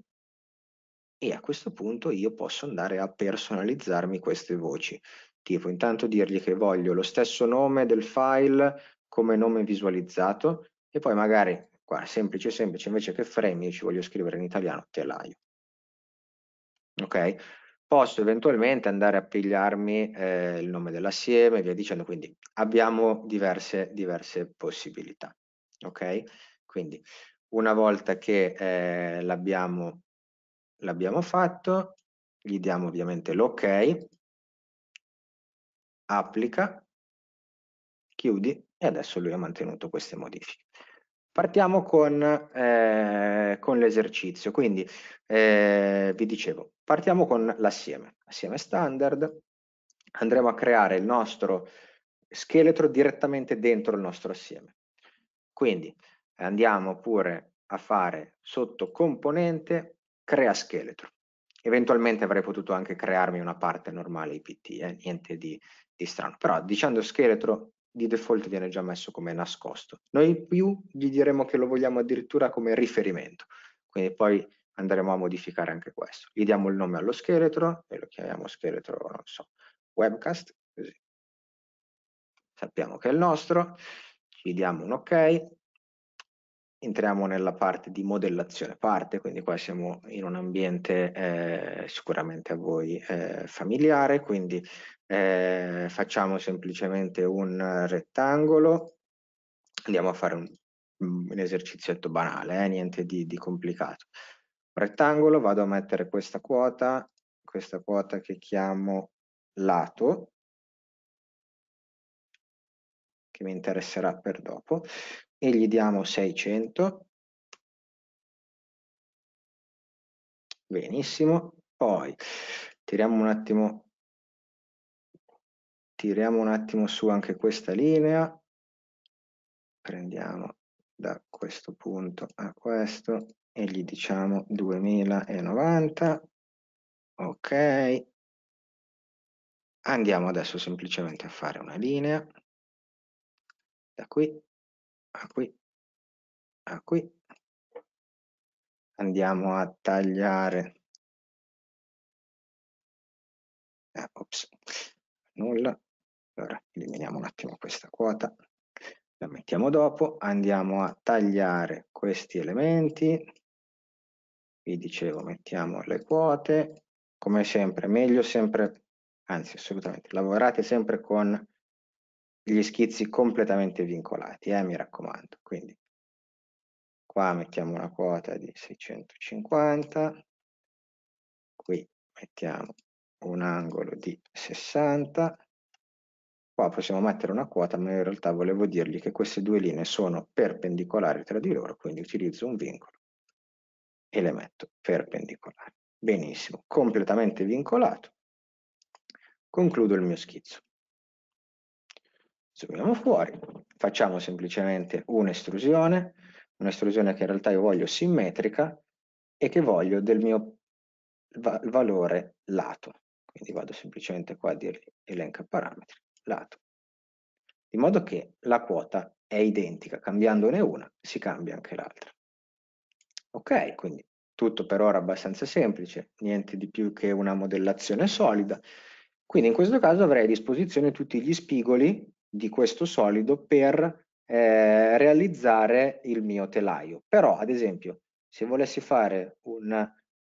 e a questo punto io posso andare a personalizzarmi queste voci, tipo intanto dirgli che voglio lo stesso nome del file come nome visualizzato e poi magari, qua semplice semplice, invece che frame io ci voglio scrivere in italiano telaio. Ok? Posso eventualmente andare a pigliarmi eh, il nome dell'assieme e via dicendo, quindi abbiamo diverse, diverse possibilità. Ok? Quindi una volta che eh, l'abbiamo fatto, gli diamo ovviamente l'ok, applica chiudi e adesso lui ha mantenuto queste modifiche. Partiamo con, eh, con l'esercizio, quindi eh, vi dicevo, partiamo con l'assieme, assieme standard, andremo a creare il nostro scheletro direttamente dentro il nostro assieme. Quindi andiamo pure a fare sotto componente crea scheletro. Eventualmente avrei potuto anche crearmi una parte normale IPT, eh, niente di, di strano, però dicendo scheletro di default viene già messo come nascosto. Noi più gli diremo che lo vogliamo addirittura come riferimento, quindi poi andremo a modificare anche questo. Gli diamo il nome allo scheletro e lo chiamiamo scheletro, non so, webcast, così. Sappiamo che è il nostro, gli diamo un ok, entriamo nella parte di modellazione parte, quindi qua siamo in un ambiente eh, sicuramente a voi eh, familiare, quindi eh, facciamo semplicemente un rettangolo, andiamo a fare un, un esercizietto banale, eh, niente di, di complicato. Rettangolo, vado a mettere questa quota, questa quota che chiamo lato, che mi interesserà per dopo e gli diamo 600. Benissimo. Poi tiriamo un attimo tiriamo un attimo su anche questa linea. Prendiamo da questo punto a questo e gli diciamo 2090. Ok. Andiamo adesso semplicemente a fare una linea da qui a qui. a qui. Andiamo a tagliare. Eh, ops. Nulla. Allora eliminiamo un attimo questa quota. La mettiamo dopo. Andiamo a tagliare questi elementi. Vi dicevo, mettiamo le quote. Come sempre, meglio sempre, anzi assolutamente, lavorate sempre con gli schizzi completamente vincolati, eh, mi raccomando. Quindi qua mettiamo una quota di 650, qui mettiamo un angolo di 60, qua possiamo mettere una quota, ma in realtà volevo dirgli che queste due linee sono perpendicolari tra di loro, quindi utilizzo un vincolo e le metto perpendicolari. Benissimo, completamente vincolato. Concludo il mio schizzo. Subiamo fuori, facciamo semplicemente un'estrusione, un'estrusione che in realtà io voglio simmetrica e che voglio del mio va valore lato. Quindi vado semplicemente qua a dirgli elenca parametri, lato. In modo che la quota è identica, cambiandone una si cambia anche l'altra. Ok, quindi tutto per ora abbastanza semplice, niente di più che una modellazione solida. Quindi in questo caso avrei a disposizione tutti gli spigoli di questo solido per eh, realizzare il mio telaio. Però, ad esempio, se volessi fare un,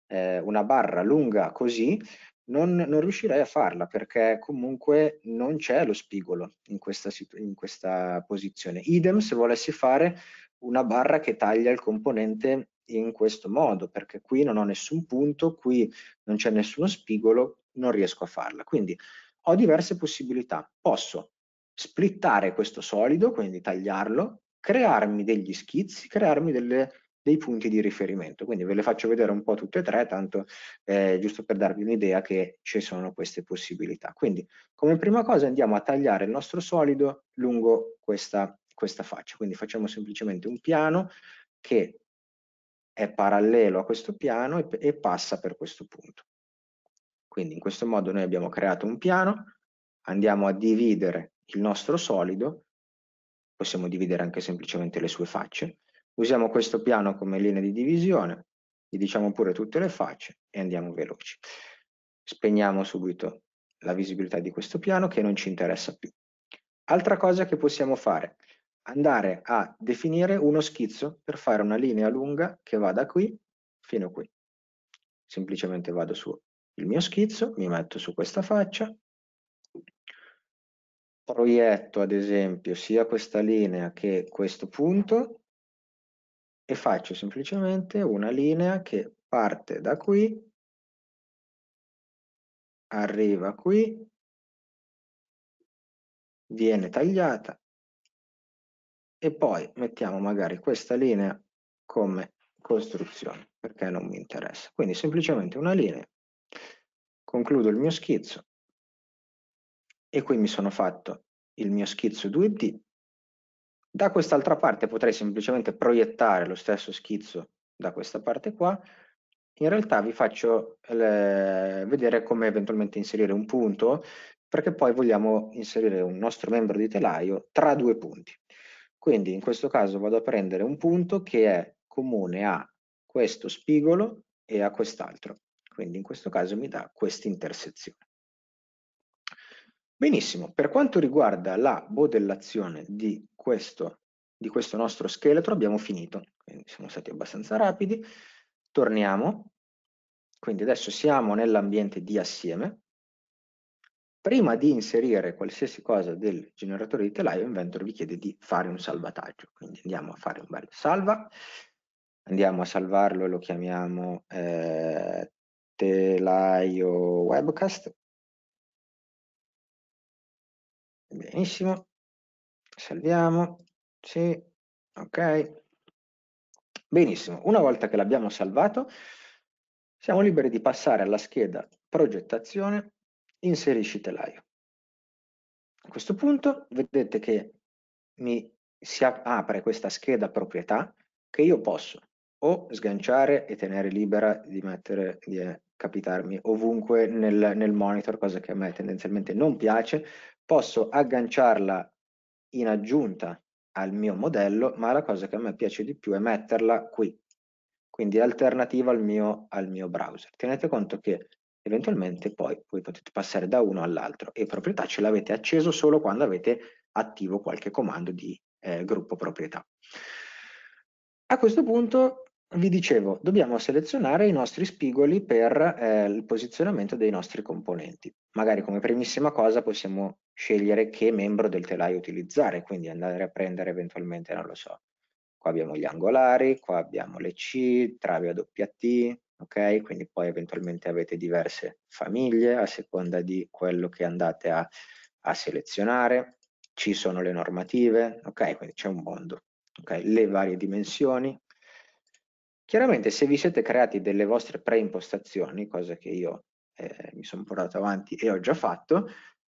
eh, una barra lunga così, non, non, riuscirei a farla perché comunque non c'è lo spigolo in questa, in questa posizione. Idem se volessi fare una barra che taglia il componente in questo modo, perché qui non ho nessun punto, qui non c'è nessuno spigolo, non riesco a farla. Quindi ho diverse possibilità. Posso splittare questo solido, quindi tagliarlo, crearmi degli schizzi, crearmi delle, dei punti di riferimento. Quindi ve le faccio vedere un po' tutte e tre, tanto eh, giusto per darvi un'idea che ci sono queste possibilità. Quindi come prima cosa andiamo a tagliare il nostro solido lungo questa, questa faccia. Quindi facciamo semplicemente un piano che è parallelo a questo piano e, e passa per questo punto. Quindi in questo modo noi abbiamo creato un piano, andiamo a dividere il nostro solido, possiamo dividere anche semplicemente le sue facce, usiamo questo piano come linea di divisione, gli diciamo pure tutte le facce e andiamo veloci. Spegniamo subito la visibilità di questo piano che non ci interessa più. Altra cosa che possiamo fare, andare a definire uno schizzo per fare una linea lunga che va da qui fino a qui. Semplicemente vado su il mio schizzo, mi metto su questa faccia, proietto ad esempio sia questa linea che questo punto e faccio semplicemente una linea che parte da qui, arriva qui, viene tagliata e poi mettiamo magari questa linea come costruzione perché non mi interessa. Quindi semplicemente una linea, concludo il mio schizzo e qui mi sono fatto il mio schizzo 2D. Da quest'altra parte potrei semplicemente proiettare lo stesso schizzo da questa parte qua. In realtà vi faccio le... vedere come eventualmente inserire un punto, perché poi vogliamo inserire un nostro membro di telaio tra due punti. Quindi in questo caso vado a prendere un punto che è comune a questo spigolo e a quest'altro. Quindi in questo caso mi dà questa intersezione. Benissimo, per quanto riguarda la modellazione di questo, di questo nostro scheletro abbiamo finito, quindi siamo stati abbastanza rapidi, torniamo, quindi adesso siamo nell'ambiente di assieme, prima di inserire qualsiasi cosa del generatore di telaio, Inventor vi chiede di fare un salvataggio. Quindi andiamo a fare un bel salva, andiamo a salvarlo e lo chiamiamo eh, telaio webcast, benissimo salviamo sì ok benissimo una volta che l'abbiamo salvato siamo liberi di passare alla scheda progettazione inserisci telaio a questo punto vedete che mi si apre questa scheda proprietà che io posso o sganciare e tenere libera di mettere di eh, capitarmi ovunque nel, nel monitor cosa che a me tendenzialmente non piace posso agganciarla in aggiunta al mio modello, ma la cosa che a me piace di più è metterla qui, quindi alternativa al mio, al mio browser. Tenete conto che eventualmente poi voi potete passare da uno all'altro e proprietà ce l'avete acceso solo quando avete attivo qualche comando di eh, gruppo proprietà. A questo punto vi dicevo, dobbiamo selezionare i nostri spigoli per eh, il posizionamento dei nostri componenti magari come primissima cosa possiamo scegliere che membro del telaio utilizzare, quindi andare a prendere eventualmente, non lo so, qua abbiamo gli angolari, qua abbiamo le C, trave a doppia T, ok? Quindi poi eventualmente avete diverse famiglie a seconda di quello che andate a, a selezionare, ci sono le normative, ok? Quindi c'è un mondo, ok? Le varie dimensioni. Chiaramente se vi siete creati delle vostre preimpostazioni, cosa che io eh, mi sono portato avanti e ho già fatto,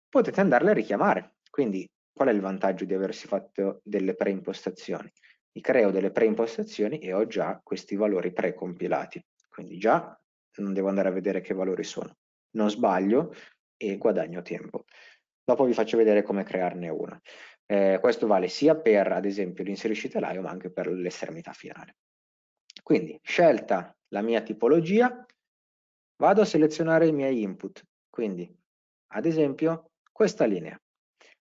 potete andarle a richiamare. Quindi qual è il vantaggio di aversi fatto delle preimpostazioni? Mi creo delle preimpostazioni e ho già questi valori precompilati, quindi già non devo andare a vedere che valori sono. Non sbaglio e guadagno tempo. Dopo vi faccio vedere come crearne una. Eh, questo vale sia per, ad esempio, l'inserisci telaio ma anche per l'estremità finale. Quindi, scelta la mia tipologia, Vado a selezionare i miei input, quindi ad esempio questa linea.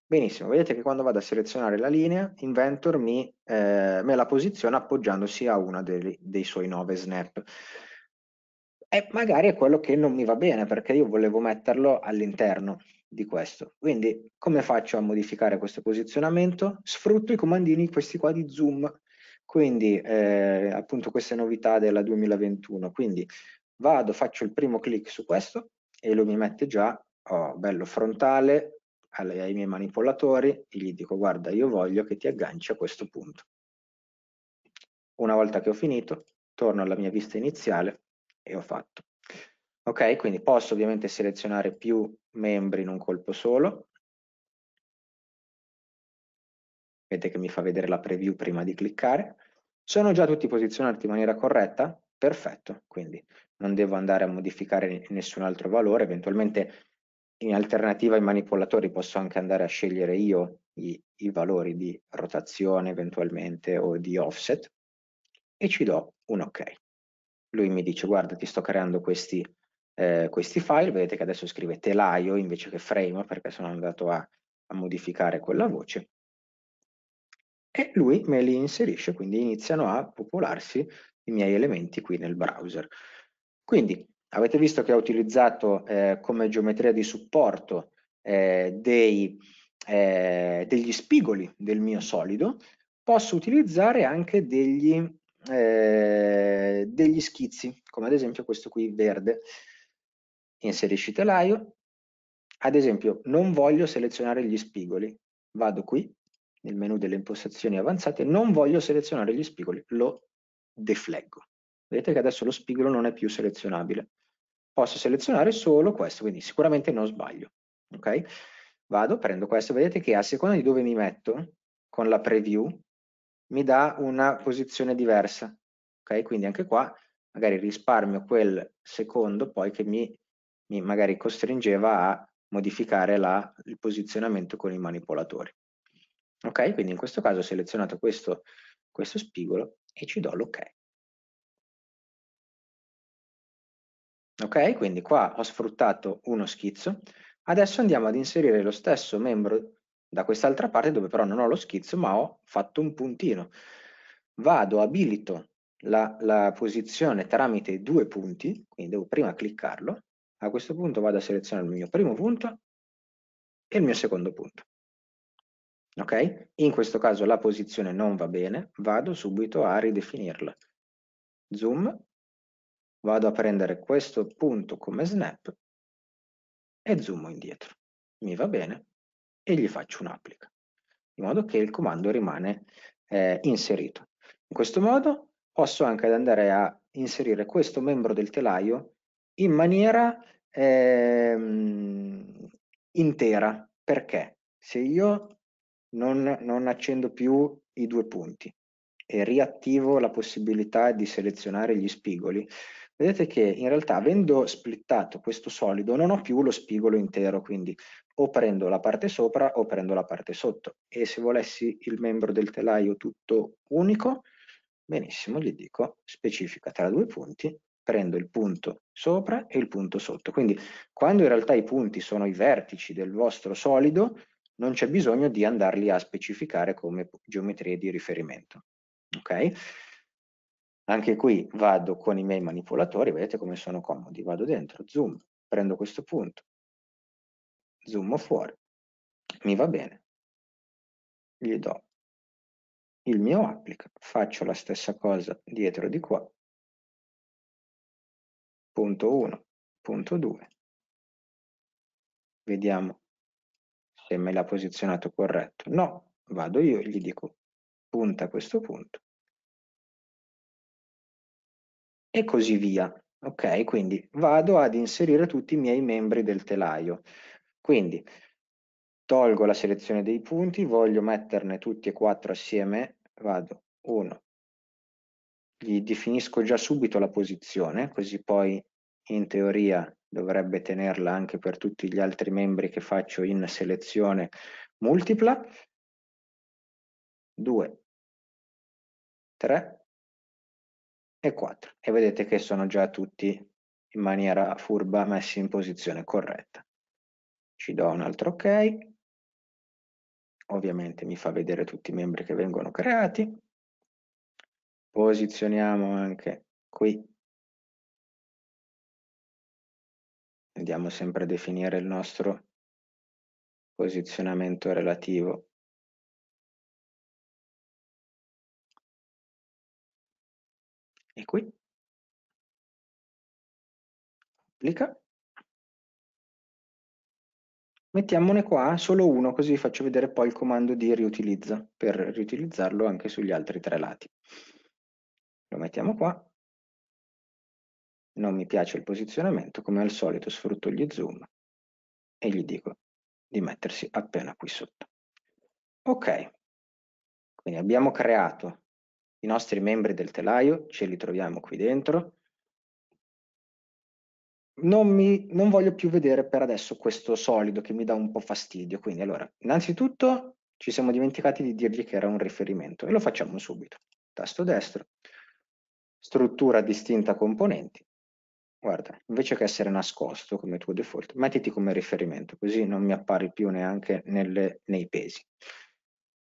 Benissimo, vedete che quando vado a selezionare la linea, Inventor mi, eh, me la posiziona appoggiandosi a uno dei, dei suoi nove snap. E magari è quello che non mi va bene perché io volevo metterlo all'interno di questo. Quindi come faccio a modificare questo posizionamento? Sfrutto i comandini questi qua di zoom, quindi eh, appunto queste novità della 2021. Quindi vado, faccio il primo clic su questo e lo mi mette già oh, bello frontale alle, ai miei manipolatori e gli dico guarda io voglio che ti agganci a questo punto. Una volta che ho finito torno alla mia vista iniziale e ho fatto. Ok, quindi posso ovviamente selezionare più membri in un colpo solo. Vedete che mi fa vedere la preview prima di cliccare. Sono già tutti posizionati in maniera corretta? Perfetto, quindi non devo andare a modificare nessun altro valore, eventualmente in alternativa ai manipolatori posso anche andare a scegliere io i, i valori di rotazione eventualmente o di offset e ci do un ok. Lui mi dice guarda ti sto creando questi, eh, questi file, vedete che adesso scrive telaio invece che frame perché sono andato a, a modificare quella voce e lui me li inserisce, quindi iniziano a popolarsi i miei elementi qui nel browser. Quindi avete visto che ho utilizzato eh, come geometria di supporto eh, dei, eh, degli spigoli del mio solido, posso utilizzare anche degli, eh, degli schizzi, come ad esempio questo qui verde. Inserisci telaio, ad esempio non voglio selezionare gli spigoli, vado qui nel menu delle impostazioni avanzate, non voglio selezionare gli spigoli, lo defleggo. Vedete che adesso lo spigolo non è più selezionabile. Posso selezionare solo questo, quindi sicuramente non sbaglio. Okay? Vado, prendo questo, vedete che a seconda di dove mi metto, con la preview, mi dà una posizione diversa. Okay? Quindi anche qua magari risparmio quel secondo poi che mi, mi magari costringeva a modificare la, il posizionamento con i manipolatori. Ok, quindi in questo caso ho selezionato questo, questo spigolo e ci do l'ok. Ok? Quindi qua ho sfruttato uno schizzo. Adesso andiamo ad inserire lo stesso membro da quest'altra parte dove però non ho lo schizzo ma ho fatto un puntino. Vado, abilito la, la posizione tramite due punti, quindi devo prima cliccarlo. A questo punto vado a selezionare il mio primo punto e il mio secondo punto. Ok? In questo caso la posizione non va bene, vado subito a ridefinirla. Zoom, vado a prendere questo punto come snap e zoom indietro. Mi va bene e gli faccio un'applica, in modo che il comando rimane eh, inserito. In questo modo posso anche andare a inserire questo membro del telaio in maniera ehm, intera. Perché? Se io non, non accendo più i due punti e riattivo la possibilità di selezionare gli spigoli, vedete che in realtà avendo splittato questo solido non ho più lo spigolo intero, quindi o prendo la parte sopra o prendo la parte sotto. E se volessi il membro del telaio tutto unico, benissimo, gli dico specifica tra due punti, prendo il punto sopra e il punto sotto. Quindi quando in realtà i punti sono i vertici del vostro solido, non c'è bisogno di andarli a specificare come geometrie di riferimento. ok anche qui vado con i miei manipolatori, vedete come sono comodi, vado dentro, zoom, prendo questo punto, zoom fuori, mi va bene, gli do il mio applica, faccio la stessa cosa dietro di qua, punto 1, punto 2, vediamo se me l'ha posizionato corretto, no, vado io, gli dico punta questo punto, e così via. Ok, quindi vado ad inserire tutti i miei membri del telaio. Quindi tolgo la selezione dei punti, voglio metterne tutti e quattro assieme, vado 1, gli definisco già subito la posizione, così poi in teoria dovrebbe tenerla anche per tutti gli altri membri che faccio in selezione multipla. 2, 3, e 4 e vedete che sono già tutti in maniera furba messi in posizione corretta. Ci do un altro ok, ovviamente mi fa vedere tutti i membri che vengono creati, posizioniamo anche qui, andiamo sempre a definire il nostro posizionamento relativo e qui applica mettiamone qua solo uno così vi faccio vedere poi il comando di riutilizza per riutilizzarlo anche sugli altri tre lati lo mettiamo qua non mi piace il posizionamento come al solito sfrutto gli zoom e gli dico di mettersi appena qui sotto ok quindi abbiamo creato i nostri membri del telaio, ce li troviamo qui dentro. Non, mi, non voglio più vedere per adesso questo solido che mi dà un po' fastidio, quindi allora, innanzitutto ci siamo dimenticati di dirgli che era un riferimento e lo facciamo subito. Tasto destro, struttura distinta componenti, guarda, invece che essere nascosto come tuo default, mettiti come riferimento, così non mi appari più neanche nelle, nei pesi.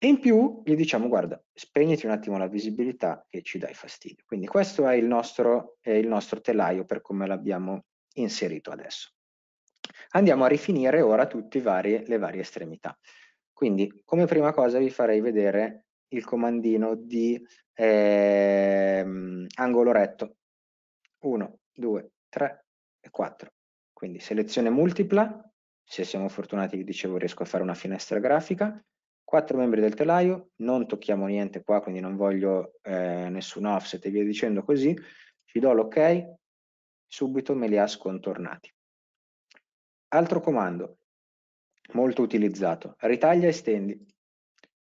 E in più gli diciamo, guarda, spegniti un attimo la visibilità che ci dai fastidio. Quindi questo è il nostro, è il nostro telaio per come l'abbiamo inserito adesso. Andiamo a rifinire ora tutte le varie estremità. Quindi come prima cosa vi farei vedere il comandino di ehm, angolo retto. 1, 2, 3 e 4. Quindi selezione multipla, se siamo fortunati vi dicevo riesco a fare una finestra grafica, quattro membri del telaio, non tocchiamo niente qua, quindi non voglio eh, nessun offset e via dicendo così, ci do l'ok, subito me li ha scontornati. Altro comando, molto utilizzato, ritaglia e stendi.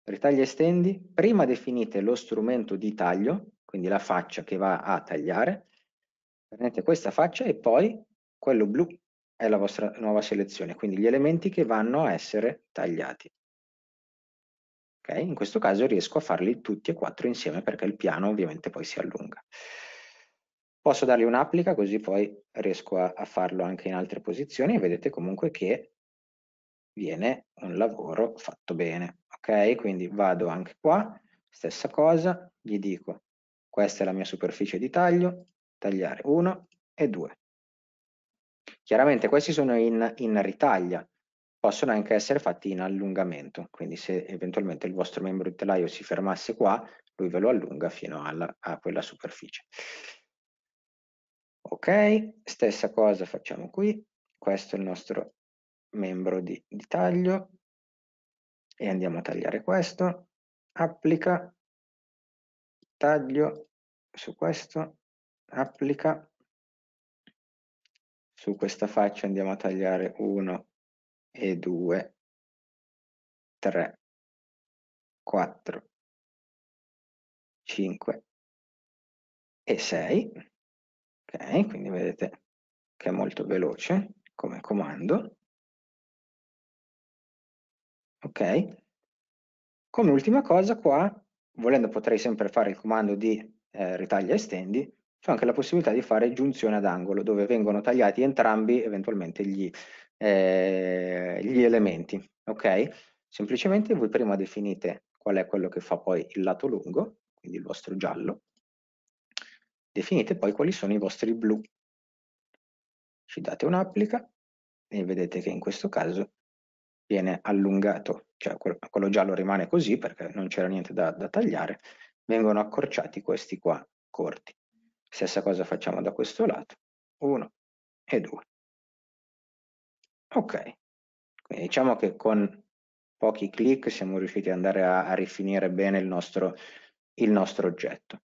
Ritaglia e stendi, prima definite lo strumento di taglio, quindi la faccia che va a tagliare, prendete questa faccia e poi quello blu è la vostra nuova selezione, quindi gli elementi che vanno a essere tagliati. Okay? In questo caso riesco a farli tutti e quattro insieme perché il piano ovviamente poi si allunga. Posso dargli un'applica così poi riesco a, a farlo anche in altre posizioni e vedete comunque che viene un lavoro fatto bene. Ok? Quindi vado anche qua, stessa cosa, gli dico questa è la mia superficie di taglio, tagliare 1 e 2. Chiaramente questi sono in, in, ritaglia, possono anche essere fatti in allungamento, quindi se eventualmente il vostro membro di telaio si fermasse qua, lui ve lo allunga fino alla, a quella superficie. Ok, stessa cosa facciamo qui, questo è il nostro membro di, di taglio e andiamo a tagliare questo, applica, taglio su questo, applica, su questa faccia andiamo a tagliare 1, e 2, 3, 4, 5 e 6. Ok, quindi vedete che è molto veloce come comando. Ok. Come ultima cosa qua, volendo potrei sempre fare il comando di eh, ritaglia e stendi, c'è anche la possibilità di fare giunzione ad angolo, dove vengono tagliati entrambi eventualmente gli eh, gli elementi, ok? Semplicemente voi prima definite qual è quello che fa poi il lato lungo, quindi il vostro giallo, definite poi quali sono i vostri blu. Ci date un'applica e vedete che in questo caso viene allungato, cioè quello giallo rimane così perché non c'era niente da, da tagliare, vengono accorciati questi qua corti. Stessa cosa facciamo da questo lato, 1 e 2. Ok, quindi diciamo che con pochi clic siamo riusciti ad andare a, a rifinire bene il nostro, il nostro oggetto.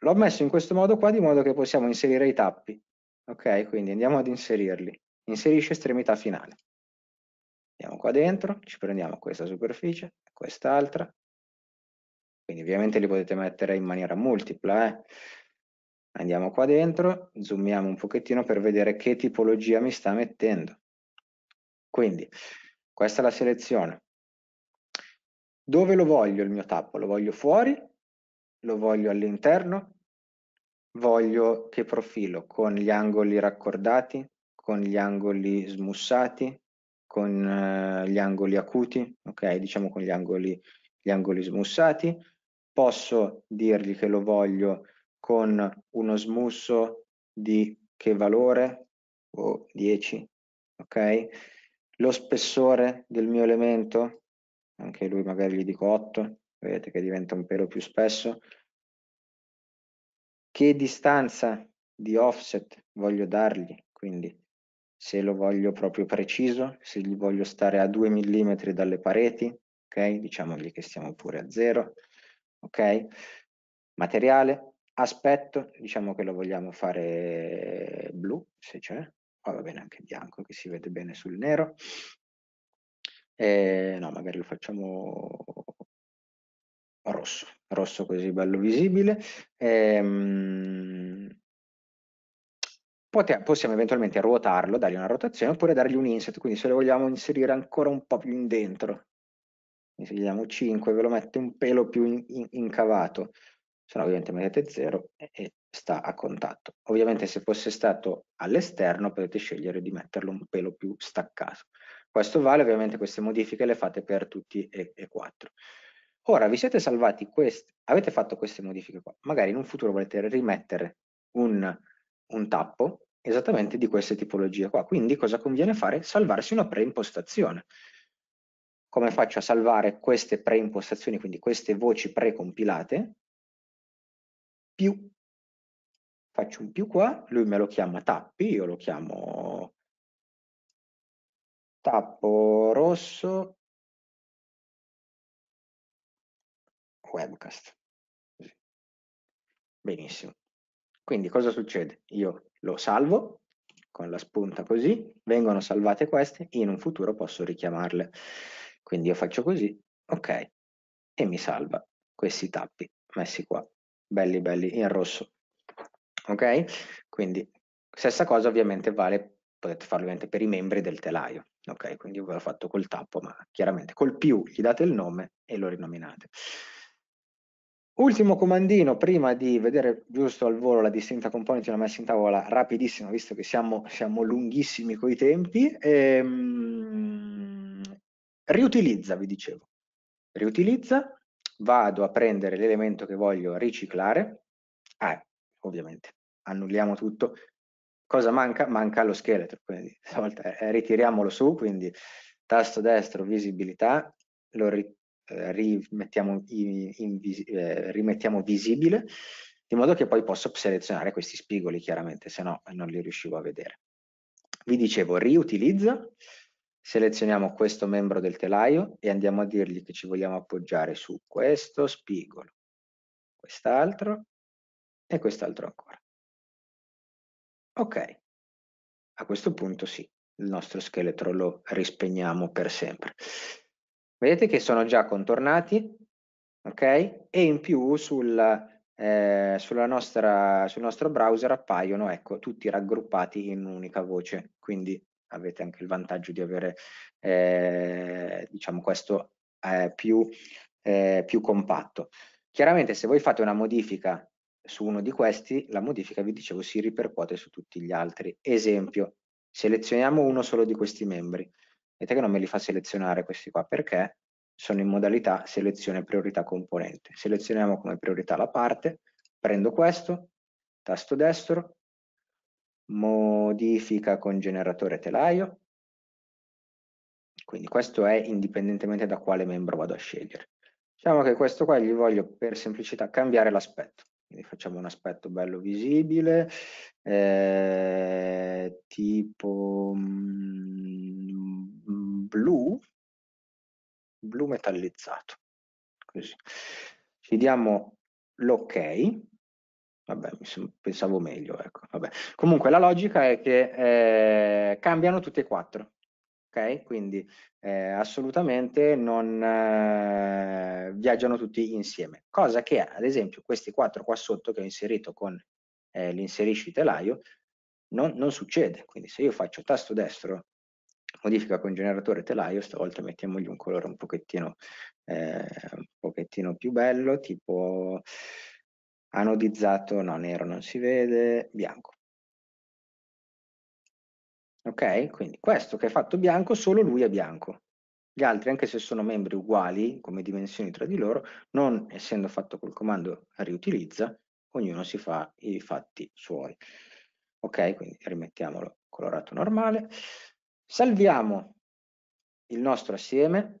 L'ho messo in questo modo qua di modo che possiamo inserire i tappi. Ok, quindi andiamo ad inserirli. Inserisce estremità finale. Andiamo qua dentro, ci prendiamo questa superficie, quest'altra. Quindi ovviamente li potete mettere in maniera multipla. Eh? Andiamo qua dentro, zoomiamo un pochettino per vedere che tipologia mi sta mettendo. Quindi questa è la selezione. Dove lo voglio il mio tappo? Lo voglio fuori? Lo voglio all'interno? Voglio che profilo? Con gli angoli raccordati? Con gli angoli smussati? Con eh, gli angoli acuti? Ok, diciamo con gli angoli, gli angoli smussati. Posso dirgli che lo voglio con uno smusso di che valore? oh, 10, ok? lo spessore del mio elemento, anche lui magari gli dico 8, vedete che diventa un pelo più spesso, che distanza di offset voglio dargli, quindi se lo voglio proprio preciso, se gli voglio stare a 2 mm dalle pareti, ok? Diciamogli che stiamo pure a 0, ok? Materiale, aspetto, diciamo che lo vogliamo fare blu, se c'è, poi va bene anche bianco che si vede bene sul nero eh, no magari lo facciamo rosso rosso così bello visibile eh, possiamo eventualmente ruotarlo dargli una rotazione oppure dargli un inset quindi se lo vogliamo inserire ancora un po' più in dentro inseriamo 5 ve lo mette un pelo più in, in, incavato se no ovviamente mettete 0 e, sta a contatto. Ovviamente se fosse stato all'esterno potete scegliere di metterlo un pelo più staccato. Questo vale, ovviamente queste modifiche le fate per tutti e, e quattro. Ora vi siete salvati questi, avete fatto queste modifiche qua, magari in un futuro volete rimettere un, un tappo esattamente di queste tipologie qua, quindi cosa conviene fare? Salvarsi una preimpostazione. Come faccio a salvare queste preimpostazioni, quindi queste voci precompilate, più faccio un più qua, lui me lo chiama tappi, io lo chiamo tappo rosso webcast. Benissimo. Quindi cosa succede? Io lo salvo con la spunta così, vengono salvate queste, in un futuro posso richiamarle. Quindi io faccio così, ok, e mi salva questi tappi messi qua, belli belli in rosso ok? Quindi stessa cosa ovviamente vale, potete farlo ovviamente per i membri del telaio, ok? Quindi io ve l'ho fatto col tappo, ma chiaramente col più gli date il nome e lo rinominate. Ultimo comandino, prima di vedere giusto al volo la distinta component una messa in tavola, rapidissima, visto che siamo, siamo lunghissimi coi tempi, ehm, riutilizza, vi dicevo. Riutilizza, vado a prendere l'elemento che voglio riciclare, ah, ovviamente annulliamo tutto. Cosa manca? Manca lo scheletro, quindi stavolta eh, ritiriamolo su, quindi tasto destro, visibilità, lo ri, eh, rimettiamo, in, in, eh, rimettiamo, visibile, di modo che poi posso selezionare questi spigoli, chiaramente, se no non li riuscivo a vedere. Vi dicevo, riutilizza, selezioniamo questo membro del telaio e andiamo a dirgli che ci vogliamo appoggiare su questo spigolo, quest'altro e quest'altro ancora. Ok, a questo punto sì, il nostro scheletro lo rispegniamo per sempre. Vedete che sono già contornati, ok? E in più sul, eh, nostra, sul nostro browser appaiono, ecco, tutti raggruppati in un'unica voce, quindi avete anche il vantaggio di avere, eh, diciamo, questo eh, più, eh, più compatto. Chiaramente se voi fate una modifica su uno di questi la modifica, vi dicevo, si ripercuote su tutti gli altri. Esempio, selezioniamo uno solo di questi membri. Vedete che non me li fa selezionare questi qua perché sono in modalità selezione priorità componente. Selezioniamo come priorità la parte, prendo questo, tasto destro, modifica con generatore telaio, quindi questo è indipendentemente da quale membro vado a scegliere. Diciamo che questo qua gli voglio per semplicità cambiare l'aspetto quindi facciamo un aspetto bello visibile, eh, tipo mh, mm, blu, blu metallizzato, così. Ci diamo l'ok, vabbè, pensavo meglio, ecco, vabbè. Comunque la logica è che eh, cambiano tutti e quattro, ok? Quindi eh, assolutamente non eh, viaggiano tutti insieme, cosa che ad esempio questi quattro qua sotto che ho inserito con eh, l'inserisci telaio non, non succede, quindi se io faccio tasto destro modifica con generatore telaio, stavolta mettiamogli un colore un pochettino, eh, un pochettino più bello, tipo anodizzato, no, nero non si vede, bianco. Ok? Quindi questo che è fatto bianco, solo lui è bianco. Gli altri, anche se sono membri uguali come dimensioni tra di loro, non essendo fatto col comando riutilizza, ognuno si fa i fatti suoi. Ok? Quindi rimettiamolo colorato normale. Salviamo il nostro assieme,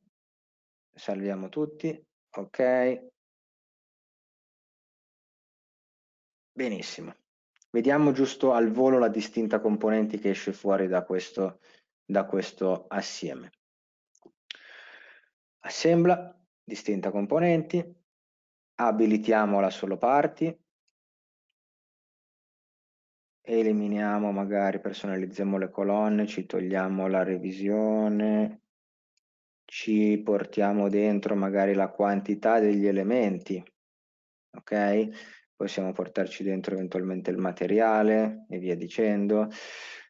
salviamo tutti, ok? Benissimo. Vediamo giusto al volo la distinta componente che esce fuori da questo, da questo assieme. Assembla, distinta componenti, abilitiamo la solo parti, eliminiamo magari, personalizziamo le colonne, ci togliamo la revisione, ci portiamo dentro magari la quantità degli elementi, ok? possiamo portarci dentro eventualmente il materiale e via dicendo.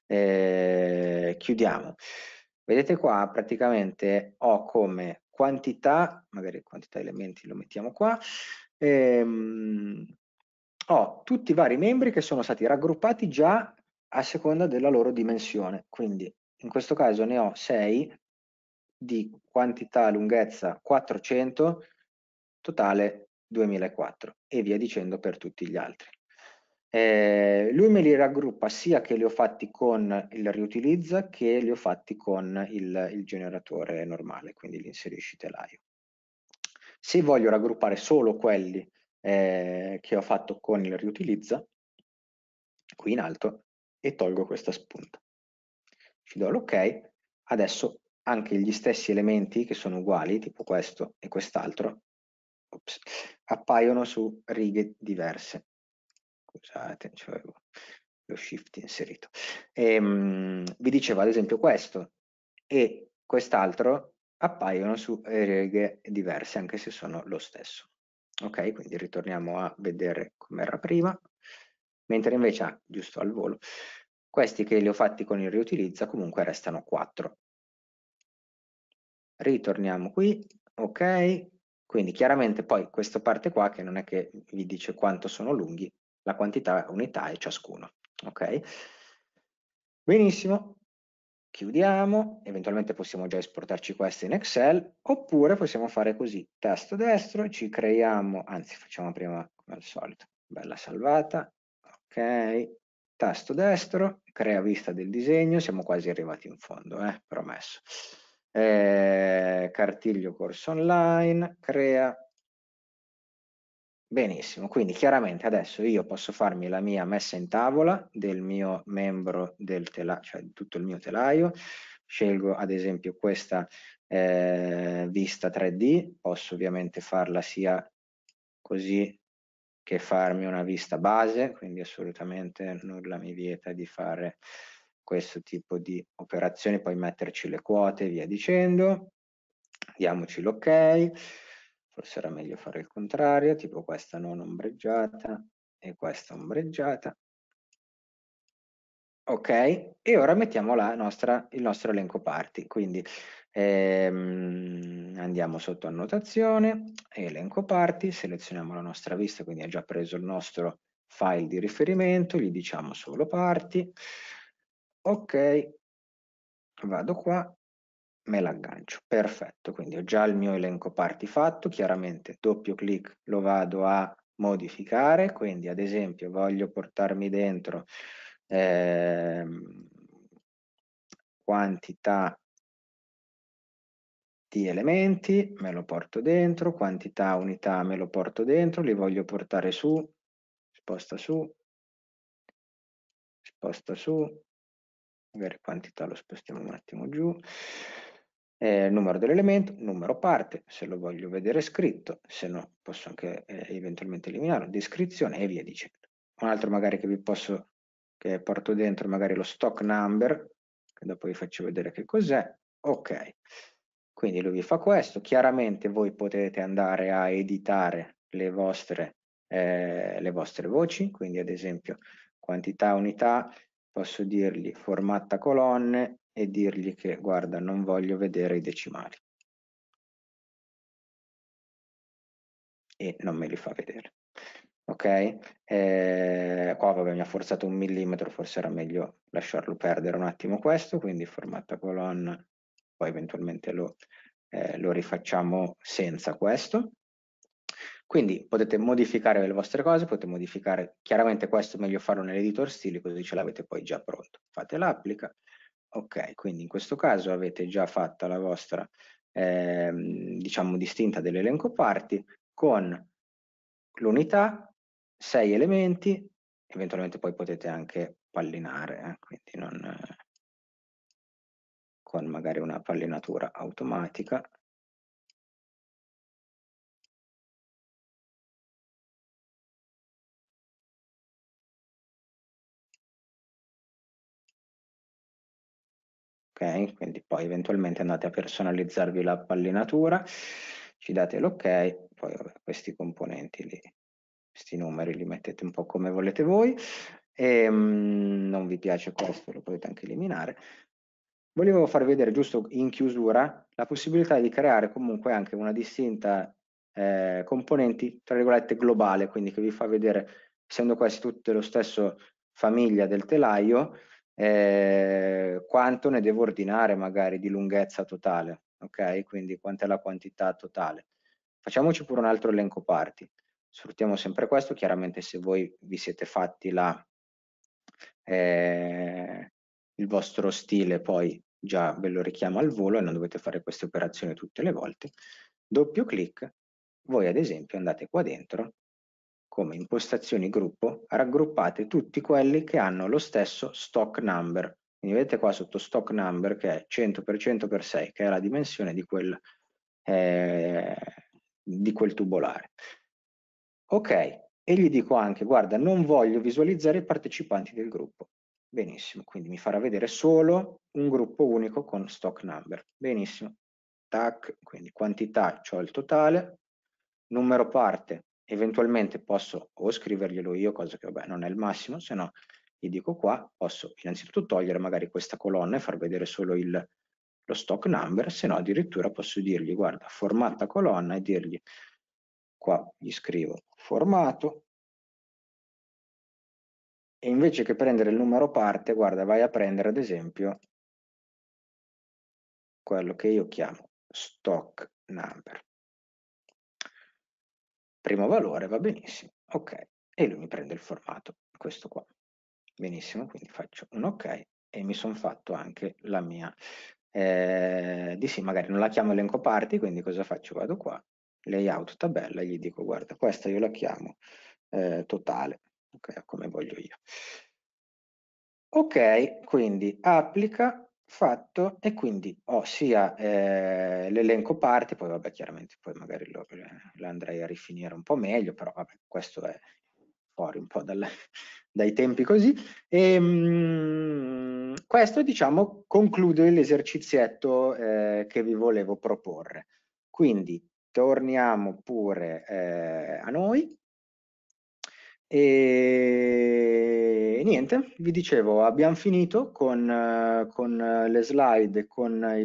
Eh, chiudiamo. Vedete qua praticamente ho come quantità, magari quantità elementi lo mettiamo qua, ehm, ho tutti i vari membri che sono stati raggruppati già a seconda della loro dimensione, quindi in questo caso ne ho 6 di quantità lunghezza 400, totale 2004 e via dicendo per tutti gli altri. Eh, lui me li raggruppa sia che li ho fatti con il riutilizza che li ho fatti con il, il generatore normale, quindi l'inserisci telaio. Se voglio raggruppare solo quelli eh, che ho fatto con il riutilizza, qui in alto, e tolgo questa spunta. Ci do l'ok, adesso anche gli stessi elementi che sono uguali, tipo questo e quest'altro, ops, appaiono su righe diverse. Scusate, cioè, lo shift inserito. E, um, vi dicevo ad esempio questo e quest'altro appaiono su righe diverse anche se sono lo stesso. Ok, quindi ritorniamo a vedere com'era prima, mentre invece, ah, giusto al volo, questi che li ho fatti con il riutilizza comunque restano 4. Ritorniamo qui, ok, quindi chiaramente poi questa parte qua, che non è che vi dice quanto sono lunghi, la quantità unità è ciascuno. Ok? Benissimo, chiudiamo, eventualmente possiamo già esportarci questo in Excel, oppure possiamo fare così, tasto destro, ci creiamo, anzi facciamo prima come al solito, bella salvata, ok, tasto destro, crea vista del disegno, siamo quasi arrivati in fondo, eh? promesso eh, cartiglio corso online, crea. Benissimo, quindi chiaramente adesso io posso farmi la mia messa in tavola del mio membro del telaio, cioè tutto il mio telaio, scelgo ad esempio questa eh, vista 3D, posso ovviamente farla sia così che farmi una vista base, quindi assolutamente nulla mi vieta di fare questo tipo di operazione, poi metterci le quote e via dicendo, diamoci l'ok, forse era meglio fare il contrario, tipo questa non ombreggiata e questa ombreggiata, ok? E ora mettiamo nostra, il nostro elenco parti, quindi ehm, andiamo sotto annotazione, elenco parti, selezioniamo la nostra vista, quindi ha già preso il nostro file di riferimento, gli diciamo solo parti, Ok, vado qua, me l'aggancio, perfetto, quindi ho già il mio elenco parti fatto, chiaramente doppio clic lo vado a modificare, quindi ad esempio voglio portarmi dentro eh, quantità di elementi, me lo porto dentro, quantità unità me lo porto dentro, li voglio portare su, sposta su, sposta su, per quantità lo spostiamo un attimo giù, eh, numero dell'elemento, numero parte, se lo voglio vedere scritto, se no posso anche eh, eventualmente eliminarlo, descrizione e via dicendo. Un altro magari che vi posso, che porto dentro magari lo stock number, che dopo vi faccio vedere che cos'è, ok. Quindi lui vi fa questo, chiaramente voi potete andare a editare le vostre, eh, le vostre voci, quindi ad esempio quantità, unità, posso dirgli formatta colonne e dirgli che guarda non voglio vedere i decimali e non me li fa vedere ok eh, qua vabbè mi ha forzato un millimetro forse era meglio lasciarlo perdere un attimo questo quindi formatta colonna poi eventualmente lo, eh, lo rifacciamo senza questo quindi potete modificare le vostre cose, potete modificare, chiaramente questo è meglio farlo nell'editor stili, così ce l'avete poi già pronto. Fate l'applica, ok, quindi in questo caso avete già fatto la vostra, eh, diciamo, distinta dell'elenco parti con l'unità, sei elementi, eventualmente poi potete anche pallinare, eh, quindi non... Eh, con magari una pallinatura automatica ok? Quindi poi eventualmente andate a personalizzarvi la pallinatura, ci date l'ok, poi vabbè, questi componenti lì, questi numeri li mettete un po' come volete voi, e ehm, mh, non vi piace questo lo potete anche eliminare. Volevo far vedere giusto in chiusura la possibilità di creare comunque anche una distinta eh, componenti, tra virgolette, globale, quindi che vi fa vedere, essendo quasi tutte lo stesso famiglia del telaio, eh, quanto ne devo ordinare magari di lunghezza totale, ok? Quindi quant'è la quantità totale. Facciamoci pure un altro elenco parti. Sfruttiamo sempre questo, chiaramente se voi vi siete fatti la, eh, il vostro stile poi già ve lo richiama al volo e non dovete fare queste operazioni tutte le volte. Doppio clic, voi ad esempio andate qua dentro come impostazioni gruppo raggruppate tutti quelli che hanno lo stesso stock number. Quindi vedete qua sotto stock number che è 100% per 6, che è la dimensione di quel, eh, di quel tubolare. Ok, e gli dico anche, guarda, non voglio visualizzare i partecipanti del gruppo. Benissimo, quindi mi farà vedere solo un gruppo unico con stock number. Benissimo, tac, quindi quantità, ho cioè il totale, numero parte, eventualmente posso o scriverglielo io, cosa che vabbè, non è il massimo, se no gli dico qua, posso innanzitutto togliere magari questa colonna e far vedere solo il, lo stock number, se no addirittura posso dirgli guarda formatta colonna e dirgli qua gli scrivo formato e invece che prendere il numero parte, guarda vai a prendere ad esempio quello che io chiamo stock number primo valore, va benissimo, ok, e lui mi prende il formato, questo qua. Benissimo, quindi faccio un ok e mi sono fatto anche la mia eh, di sì, magari non la chiamo elenco parti, quindi cosa faccio? Vado qua, layout tabella, gli dico guarda, questa io la chiamo eh, totale, okay, come voglio io. Ok, quindi applica Fatto e quindi ho sia, ehm, l'elenco parti, poi vabbè chiaramente poi magari lo eh, lo andrei a rifinire un po' meglio, però vabbè questo è fuori un po' dal dai tempi così. Ehm, questo diciamo conclude l'esercizietto eh, che vi volevo proporre. Quindi torniamo pure eh, a noi e niente, vi dicevo, abbiamo finito con, eh, con eh, le slide e con eh,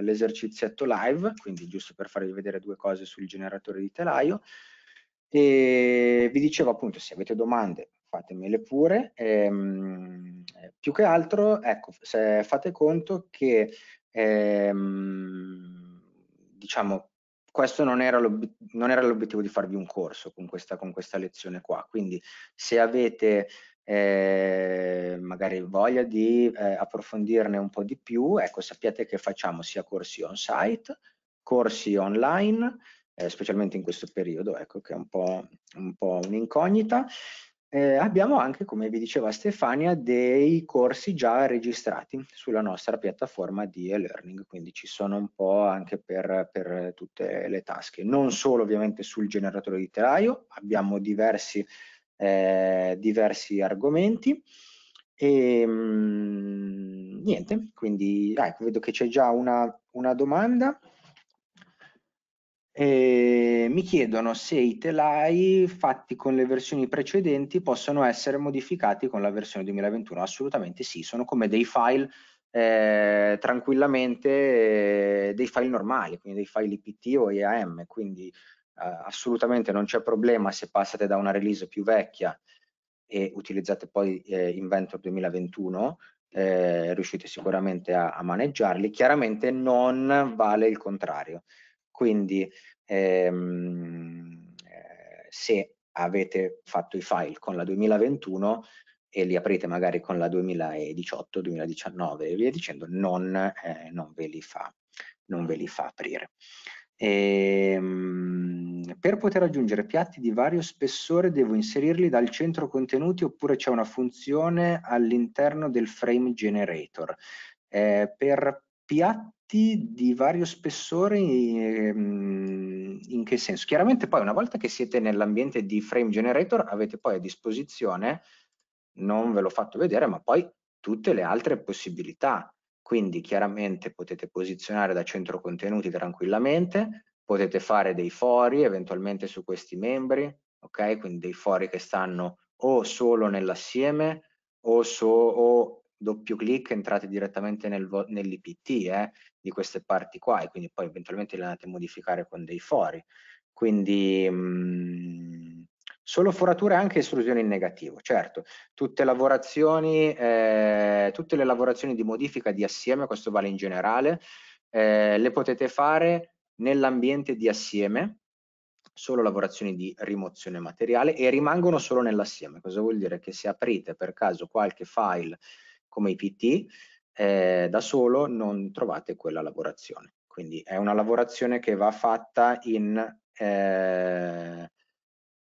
l'esercizietto live, quindi giusto per farvi vedere due cose sul generatore di telaio. E vi dicevo appunto, se avete domande fatemele pure. Ehm, più che altro, ecco, se fate conto che ehm, diciamo questo non era, non era, l'obiettivo di farvi un corso con questa, con questa lezione qua, quindi se avete eh, magari voglia di eh, approfondirne un po' di più, ecco sappiate che facciamo sia corsi on site, corsi online, eh, specialmente in questo periodo, ecco che è un po', un po un'incognita, eh, abbiamo anche, come vi diceva Stefania, dei corsi già registrati sulla nostra piattaforma di e-learning, quindi ci sono un po' anche per, per tutte le tasche, non solo ovviamente sul generatore di telaio, abbiamo diversi, eh, diversi argomenti. E ehm, mh, niente, quindi ecco, vedo che c'è già una, una domanda. E mi chiedono se i telai fatti con le versioni precedenti possono essere modificati con la versione 2021. Assolutamente sì, sono come dei file eh, tranquillamente eh, dei file normali, quindi dei file IPT o IAM, quindi eh, assolutamente non c'è problema se passate da una release più vecchia e utilizzate poi eh, Inventor 2021 eh, riuscite sicuramente a, a maneggiarli chiaramente non vale il contrario quindi ehm, eh, se avete fatto i file con la 2021 e li aprite magari con la 2018, 2019 e via dicendo, non, eh, non, ve, li fa, non ve li fa aprire. E, ehm, per poter aggiungere piatti di vario spessore devo inserirli dal centro contenuti oppure c'è una funzione all'interno del frame generator. Eh, per piatti di vario spessore ehm, in che senso? Chiaramente poi una volta che siete nell'ambiente di frame generator avete poi a disposizione, non ve l'ho fatto vedere, ma poi tutte le altre possibilità. Quindi chiaramente potete posizionare da centro contenuti tranquillamente, potete fare dei fori eventualmente su questi membri, ok? Quindi dei fori che stanno o solo nell'assieme o, so, o doppio clic entrate direttamente nel nell'IPT eh, di queste parti qua e quindi poi eventualmente le andate a modificare con dei fori. Quindi mh, mhmm, solo forature e anche estrusioni in negativo, certo, tutte, lavorazioni, eh, tutte le lavorazioni di modifica di assieme, questo vale in generale, eh, le potete fare nell'ambiente di assieme, solo lavorazioni di rimozione materiale e rimangono solo nell'assieme. Cosa vuol dire? Che se aprite per caso qualche file come IPT, eh, da solo non trovate quella lavorazione. Quindi è una lavorazione che va fatta in, eh,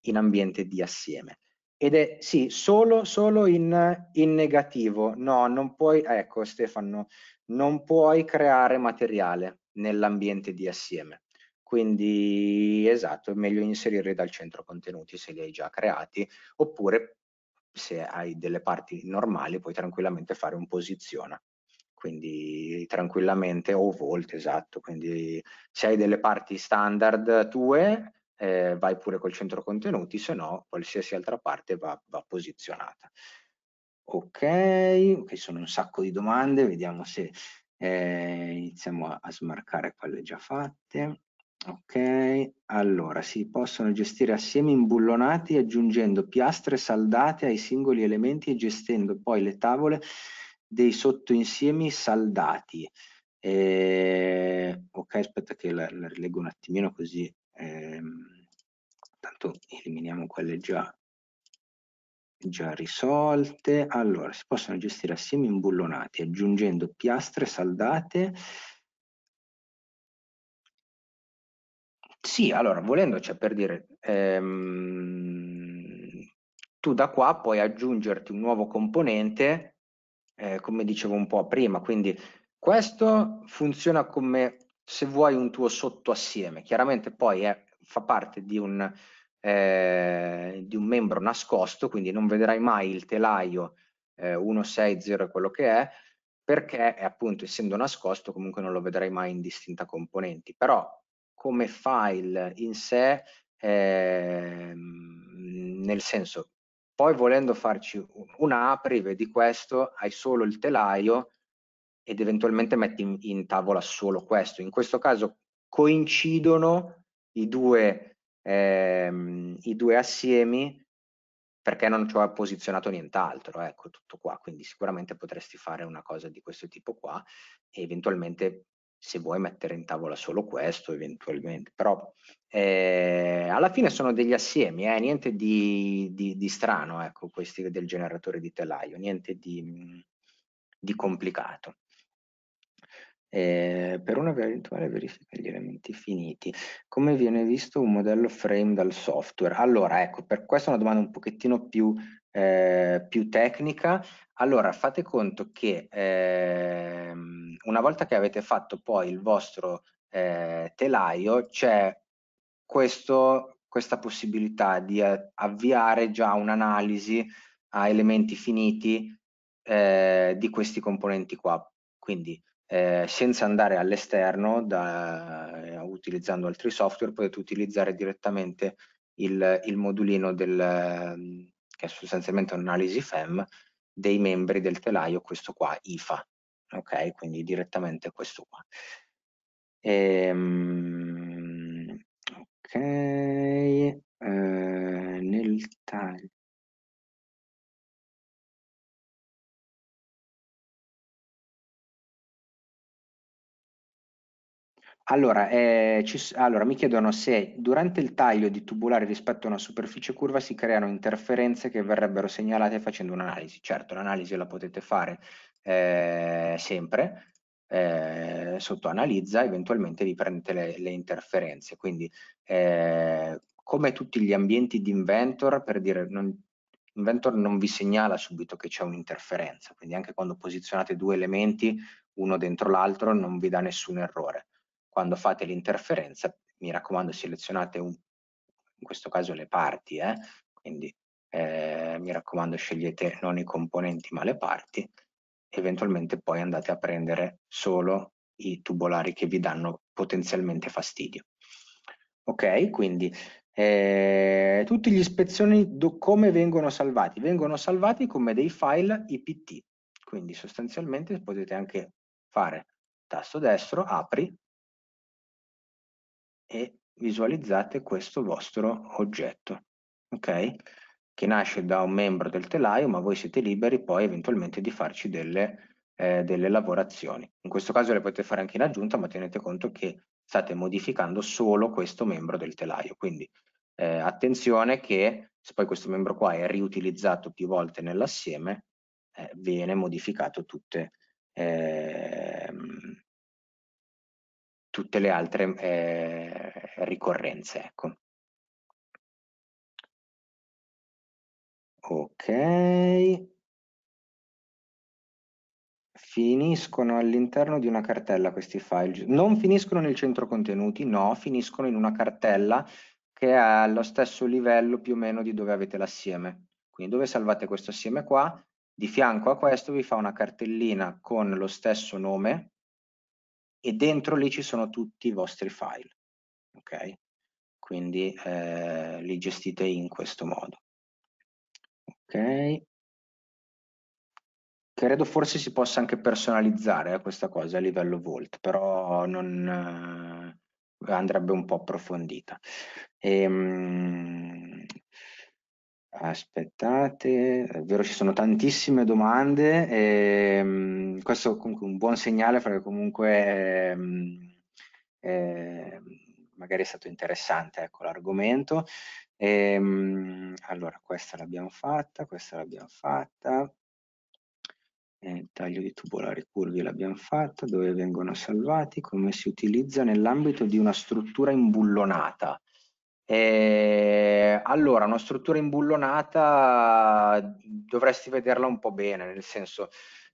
in ambiente di assieme. Ed è sì, solo, solo in, in, negativo. No, non puoi, ecco Stefano, non puoi creare materiale nell'ambiente di assieme. Quindi esatto, è meglio inserirli dal centro contenuti se li hai già creati, oppure se hai delle parti normali puoi tranquillamente fare un posiziona quindi tranquillamente o volte esatto quindi se hai delle parti standard tue eh, vai pure col centro contenuti se no qualsiasi altra parte va, va posizionata ok ok sono un sacco di domande vediamo se eh, iniziamo a, a smarcare quelle già fatte Ok, allora si possono gestire assieme imbullonati aggiungendo piastre saldate ai singoli elementi e gestendo poi le tavole dei sottoinsiemi saldati. Eh, ok, aspetta che la, la, rileggo un attimino così, eh, tanto eliminiamo quelle già, già risolte. Allora, si possono gestire assieme imbullonati aggiungendo piastre saldate Sì, allora, volendo, cioè per dire, ehm, tu da qua puoi aggiungerti un nuovo componente, eh, come dicevo un po' prima, quindi questo funziona come se vuoi un tuo sottoassieme, chiaramente poi è, fa parte di un, eh, di un membro nascosto, quindi non vedrai mai il telaio eh, 160 e quello che è, perché appunto essendo nascosto comunque non lo vedrai mai in distinta componenti, però come file in sé, eh, nel senso, poi volendo farci una aprive di questo, hai solo il telaio ed eventualmente metti in, in tavola solo questo. In questo caso coincidono i due, ehm, i due assiemi perché non ci ho posizionato nient'altro, ecco tutto qua, quindi sicuramente potresti fare una cosa di questo tipo qua e eventualmente se vuoi mettere in tavola solo questo eventualmente, però eh, alla fine sono degli assiemi, eh, niente di, di, di, strano, ecco, questi del generatore di telaio, niente di, di complicato. Eh, per una eventuale verifica degli elementi finiti, come viene visto un modello frame dal software? Allora, ecco, per questa è una domanda un pochettino più eh, più tecnica, allora fate conto che ehm, una volta che avete fatto poi il vostro eh, telaio c'è questo, questa possibilità di eh, avviare già un'analisi a elementi finiti eh, di questi componenti qua. Quindi eh, senza andare all'esterno, eh, utilizzando altri software, potete utilizzare direttamente il, il modulino del, che è sostanzialmente un'analisi FEM dei membri del telaio, questo qua, IFA, ok? Quindi direttamente questo qua. Ehm, ok, eh, nel taglio. Allora, eh, ci, allora, mi chiedono se durante il taglio di tubolari rispetto a una superficie curva si creano interferenze che verrebbero segnalate facendo un'analisi. Certo, l'analisi la potete fare eh, sempre, eh, sotto analizza, eventualmente vi prendete le, le interferenze. Quindi, eh, come tutti gli ambienti di Inventor, per dire, non, Inventor non vi segnala subito che c'è un'interferenza, quindi anche quando posizionate due elementi uno dentro l'altro non vi dà nessun errore quando fate l'interferenza, mi raccomando selezionate un, in questo caso le parti, eh? quindi eh, mi raccomando scegliete non i componenti ma le parti, eventualmente poi andate a prendere solo i tubolari che vi danno potenzialmente fastidio. Ok, quindi eh, tutti gli ispezioni come vengono salvati? Vengono salvati come dei file IPT, quindi sostanzialmente potete anche fare tasto destro, apri e visualizzate questo vostro oggetto, ok? Che nasce da un membro del telaio, ma voi siete liberi poi eventualmente di farci delle, eh, delle lavorazioni. In questo caso le potete fare anche in aggiunta, ma tenete conto che state modificando solo questo membro del telaio. Quindi eh, attenzione che se poi questo membro qua è riutilizzato più volte nell'assieme, eh, viene modificato tutte, eh, tutte le altre eh, ricorrenze. Ecco. Ok. Finiscono all'interno di una cartella questi file. Non finiscono nel centro contenuti, no, finiscono in una cartella che è allo stesso livello più o meno di dove avete l'assieme. Quindi dove salvate questo assieme qua, di fianco a questo vi fa una cartellina con lo stesso nome, e dentro lì ci sono tutti i vostri file, ok? Quindi eh, li gestite in questo modo. Ok. Credo forse si possa anche personalizzare eh, questa cosa a livello Volt, però non, eh, andrebbe un po' approfondita. E, ehm, Aspettate, è vero ci sono tantissime domande, ehm, questo è comunque un buon segnale perché comunque ehm, ehm, magari è stato interessante ecco, l'argomento. Ehm, allora, questa l'abbiamo fatta, questa l'abbiamo fatta, eh, taglio di tubolari curvi l'abbiamo fatta, dove vengono salvati, come si utilizza nell'ambito di una struttura imbullonata. Eh, allora, una struttura imbullonata dovresti vederla un po' bene, nel senso,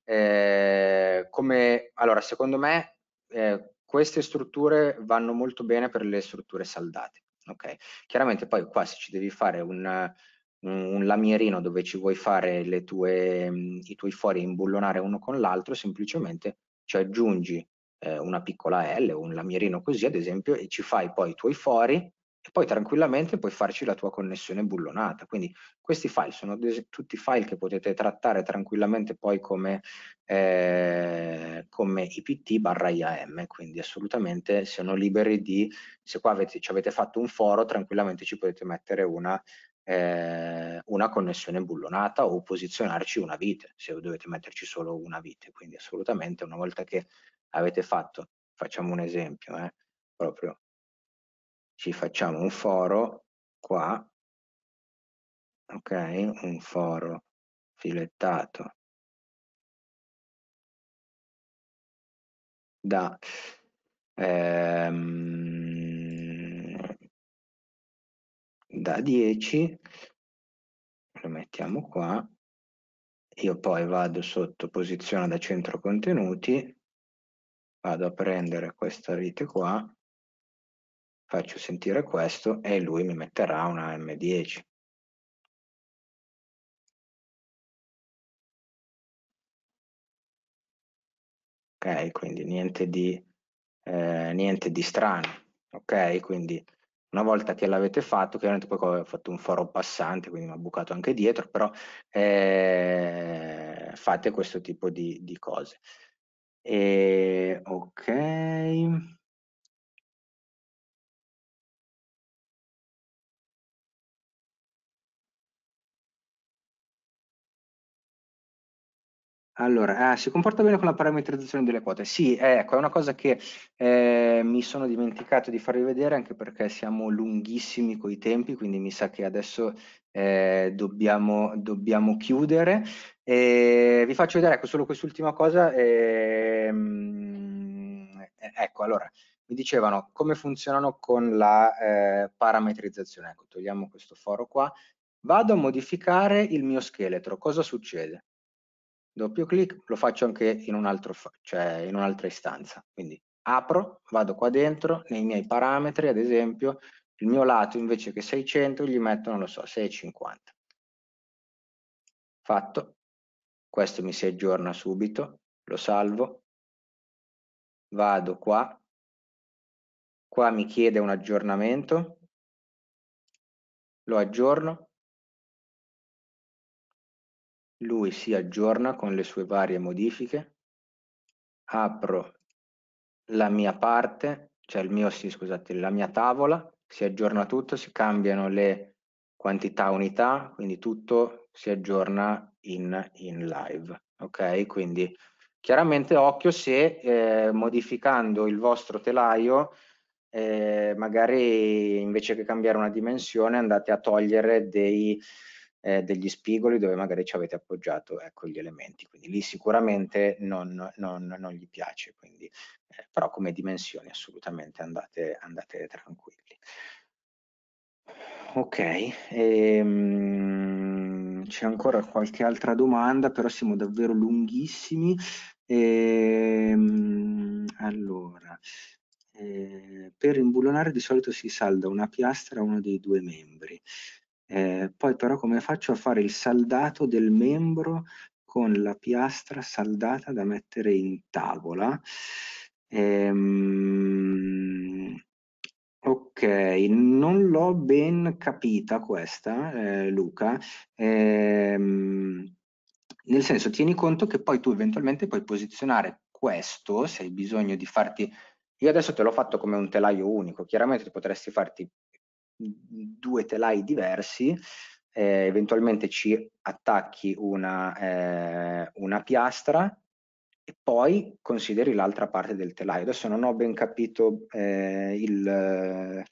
eh, come, allora, secondo me eh, queste strutture vanno molto bene per le strutture saldate. Okay? Chiaramente poi qua se ci devi fare un, un lamierino dove ci vuoi fare le tue, i tuoi fori imbullonare uno con l'altro, semplicemente ci aggiungi eh, una piccola L o un lamierino così ad esempio e ci fai poi i tuoi fori e poi tranquillamente puoi farci la tua connessione bullonata. Quindi questi file sono tutti file che potete trattare tranquillamente poi come, eh, come IPT barra IAM, quindi assolutamente sono liberi di, se qua avete, ci avete fatto un foro, tranquillamente ci potete mettere una eh, una connessione bullonata o posizionarci una vite, se dovete metterci solo una vite, quindi assolutamente una volta che avete fatto, facciamo un esempio, eh, proprio ci facciamo un foro qua, ok? Un foro filettato da ehm, da 10 lo mettiamo qua io poi vado sotto posizione da centro contenuti vado a prendere questa rete qua faccio sentire questo e lui mi metterà una M10. Ok, quindi niente di, eh, niente di strano. Ok, quindi una volta che l'avete fatto, chiaramente poi ho fatto un foro passante, quindi mi ha bucato anche dietro, però eh, fate questo tipo di, di cose. E, ok. Allora, eh, si comporta bene con la parametrizzazione delle quote? Sì, eh, ecco, è una cosa che eh, mi sono dimenticato di farvi vedere anche perché siamo lunghissimi con i tempi, quindi mi sa che adesso eh, dobbiamo, dobbiamo, chiudere. E vi faccio vedere ecco, solo quest'ultima cosa. Ehm, eh, ecco, allora, mi dicevano come funzionano con la parametrizzazione. Ecco, togliamo questo foro qua. Vado a modificare il mio scheletro, cosa succede? doppio clic, lo faccio anche in, un cioè in un'altra istanza. Quindi apro, vado qua dentro, nei miei parametri ad esempio, il mio lato invece che 600 gli metto, non lo so, 650. Fatto, questo mi si aggiorna subito, lo salvo, vado qua, qua mi chiede un aggiornamento, lo aggiorno, lui si aggiorna con le sue varie modifiche, apro la mia parte, cioè il mio, sì, scusate, la mia tavola, si aggiorna tutto, si cambiano le quantità unità, quindi tutto si aggiorna in, in live, ok? Quindi chiaramente occhio se eh, modificando il vostro telaio eh, magari invece che cambiare una dimensione andate a togliere dei eh, degli spigoli dove magari ci avete appoggiato ecco, gli elementi, quindi lì sicuramente non, non, non gli piace, quindi, eh, però come dimensioni assolutamente andate, andate tranquilli. Ok, ehm, c'è ancora qualche altra domanda, però siamo davvero lunghissimi. Ehm, allora, eh, per imbulonare di solito si salda una piastra a uno dei due membri. Eh, poi però come faccio a fare il saldato del membro con la piastra saldata da mettere in tavola? Ehm, ok, non l'ho ben capita questa, eh, Luca. Ehm, nel senso, tieni conto che poi tu eventualmente puoi posizionare questo, se hai bisogno di farti io adesso te l'ho fatto come un telaio unico, chiaramente potresti farti due telai diversi, eh, eventualmente ci attacchi una, eh, una piastra e poi consideri l'altra parte del telaio. Adesso non ho ben capito eh, il,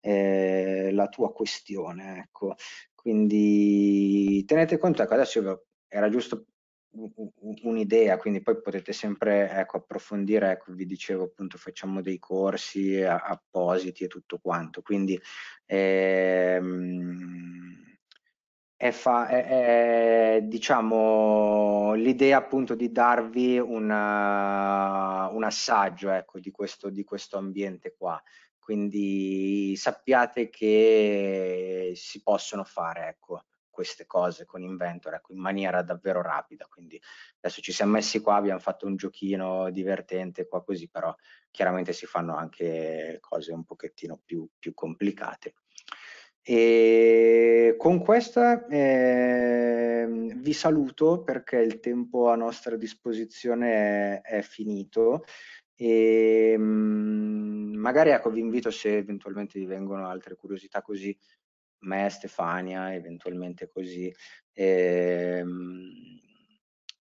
eh, la tua questione, ecco. Quindi tenete conto ecco, adesso era giusto un'idea, quindi poi potete sempre ecco, approfondire, ecco, vi dicevo appunto facciamo dei corsi appositi e tutto quanto, quindi ehm, è, fa, è, è, diciamo l'idea appunto di darvi una, un assaggio ecco, di, questo, di questo ambiente qua, quindi sappiate che si possono fare, ecco queste cose con Inventor ecco, in maniera davvero rapida. Quindi adesso ci siamo messi qua, abbiamo fatto un giochino divertente qua così, però chiaramente si fanno anche cose un pochettino più, più complicate. E con questo eh, vi saluto perché il tempo a nostra disposizione è, è finito e ehm, magari ecco, vi invito se eventualmente vi vengono altre curiosità così me, Stefania, eventualmente così, ehm,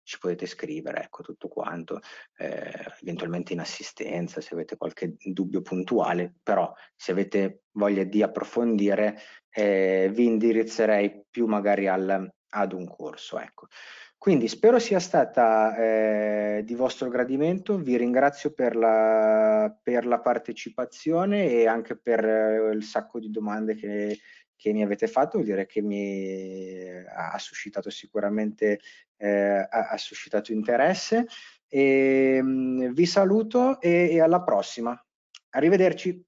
ci potete scrivere, ecco tutto quanto, eh, eventualmente in assistenza se avete qualche dubbio puntuale, però se avete voglia di approfondire eh, vi indirizzerei più magari al, ad un corso. Ecco. Quindi spero sia stata eh, di vostro gradimento, vi ringrazio per la, per la partecipazione e anche per eh, il sacco di domande che che mi avete fatto, vuol dire che mi ha suscitato sicuramente eh, ha suscitato interesse. E, ehm, vi saluto e, e alla prossima. Arrivederci.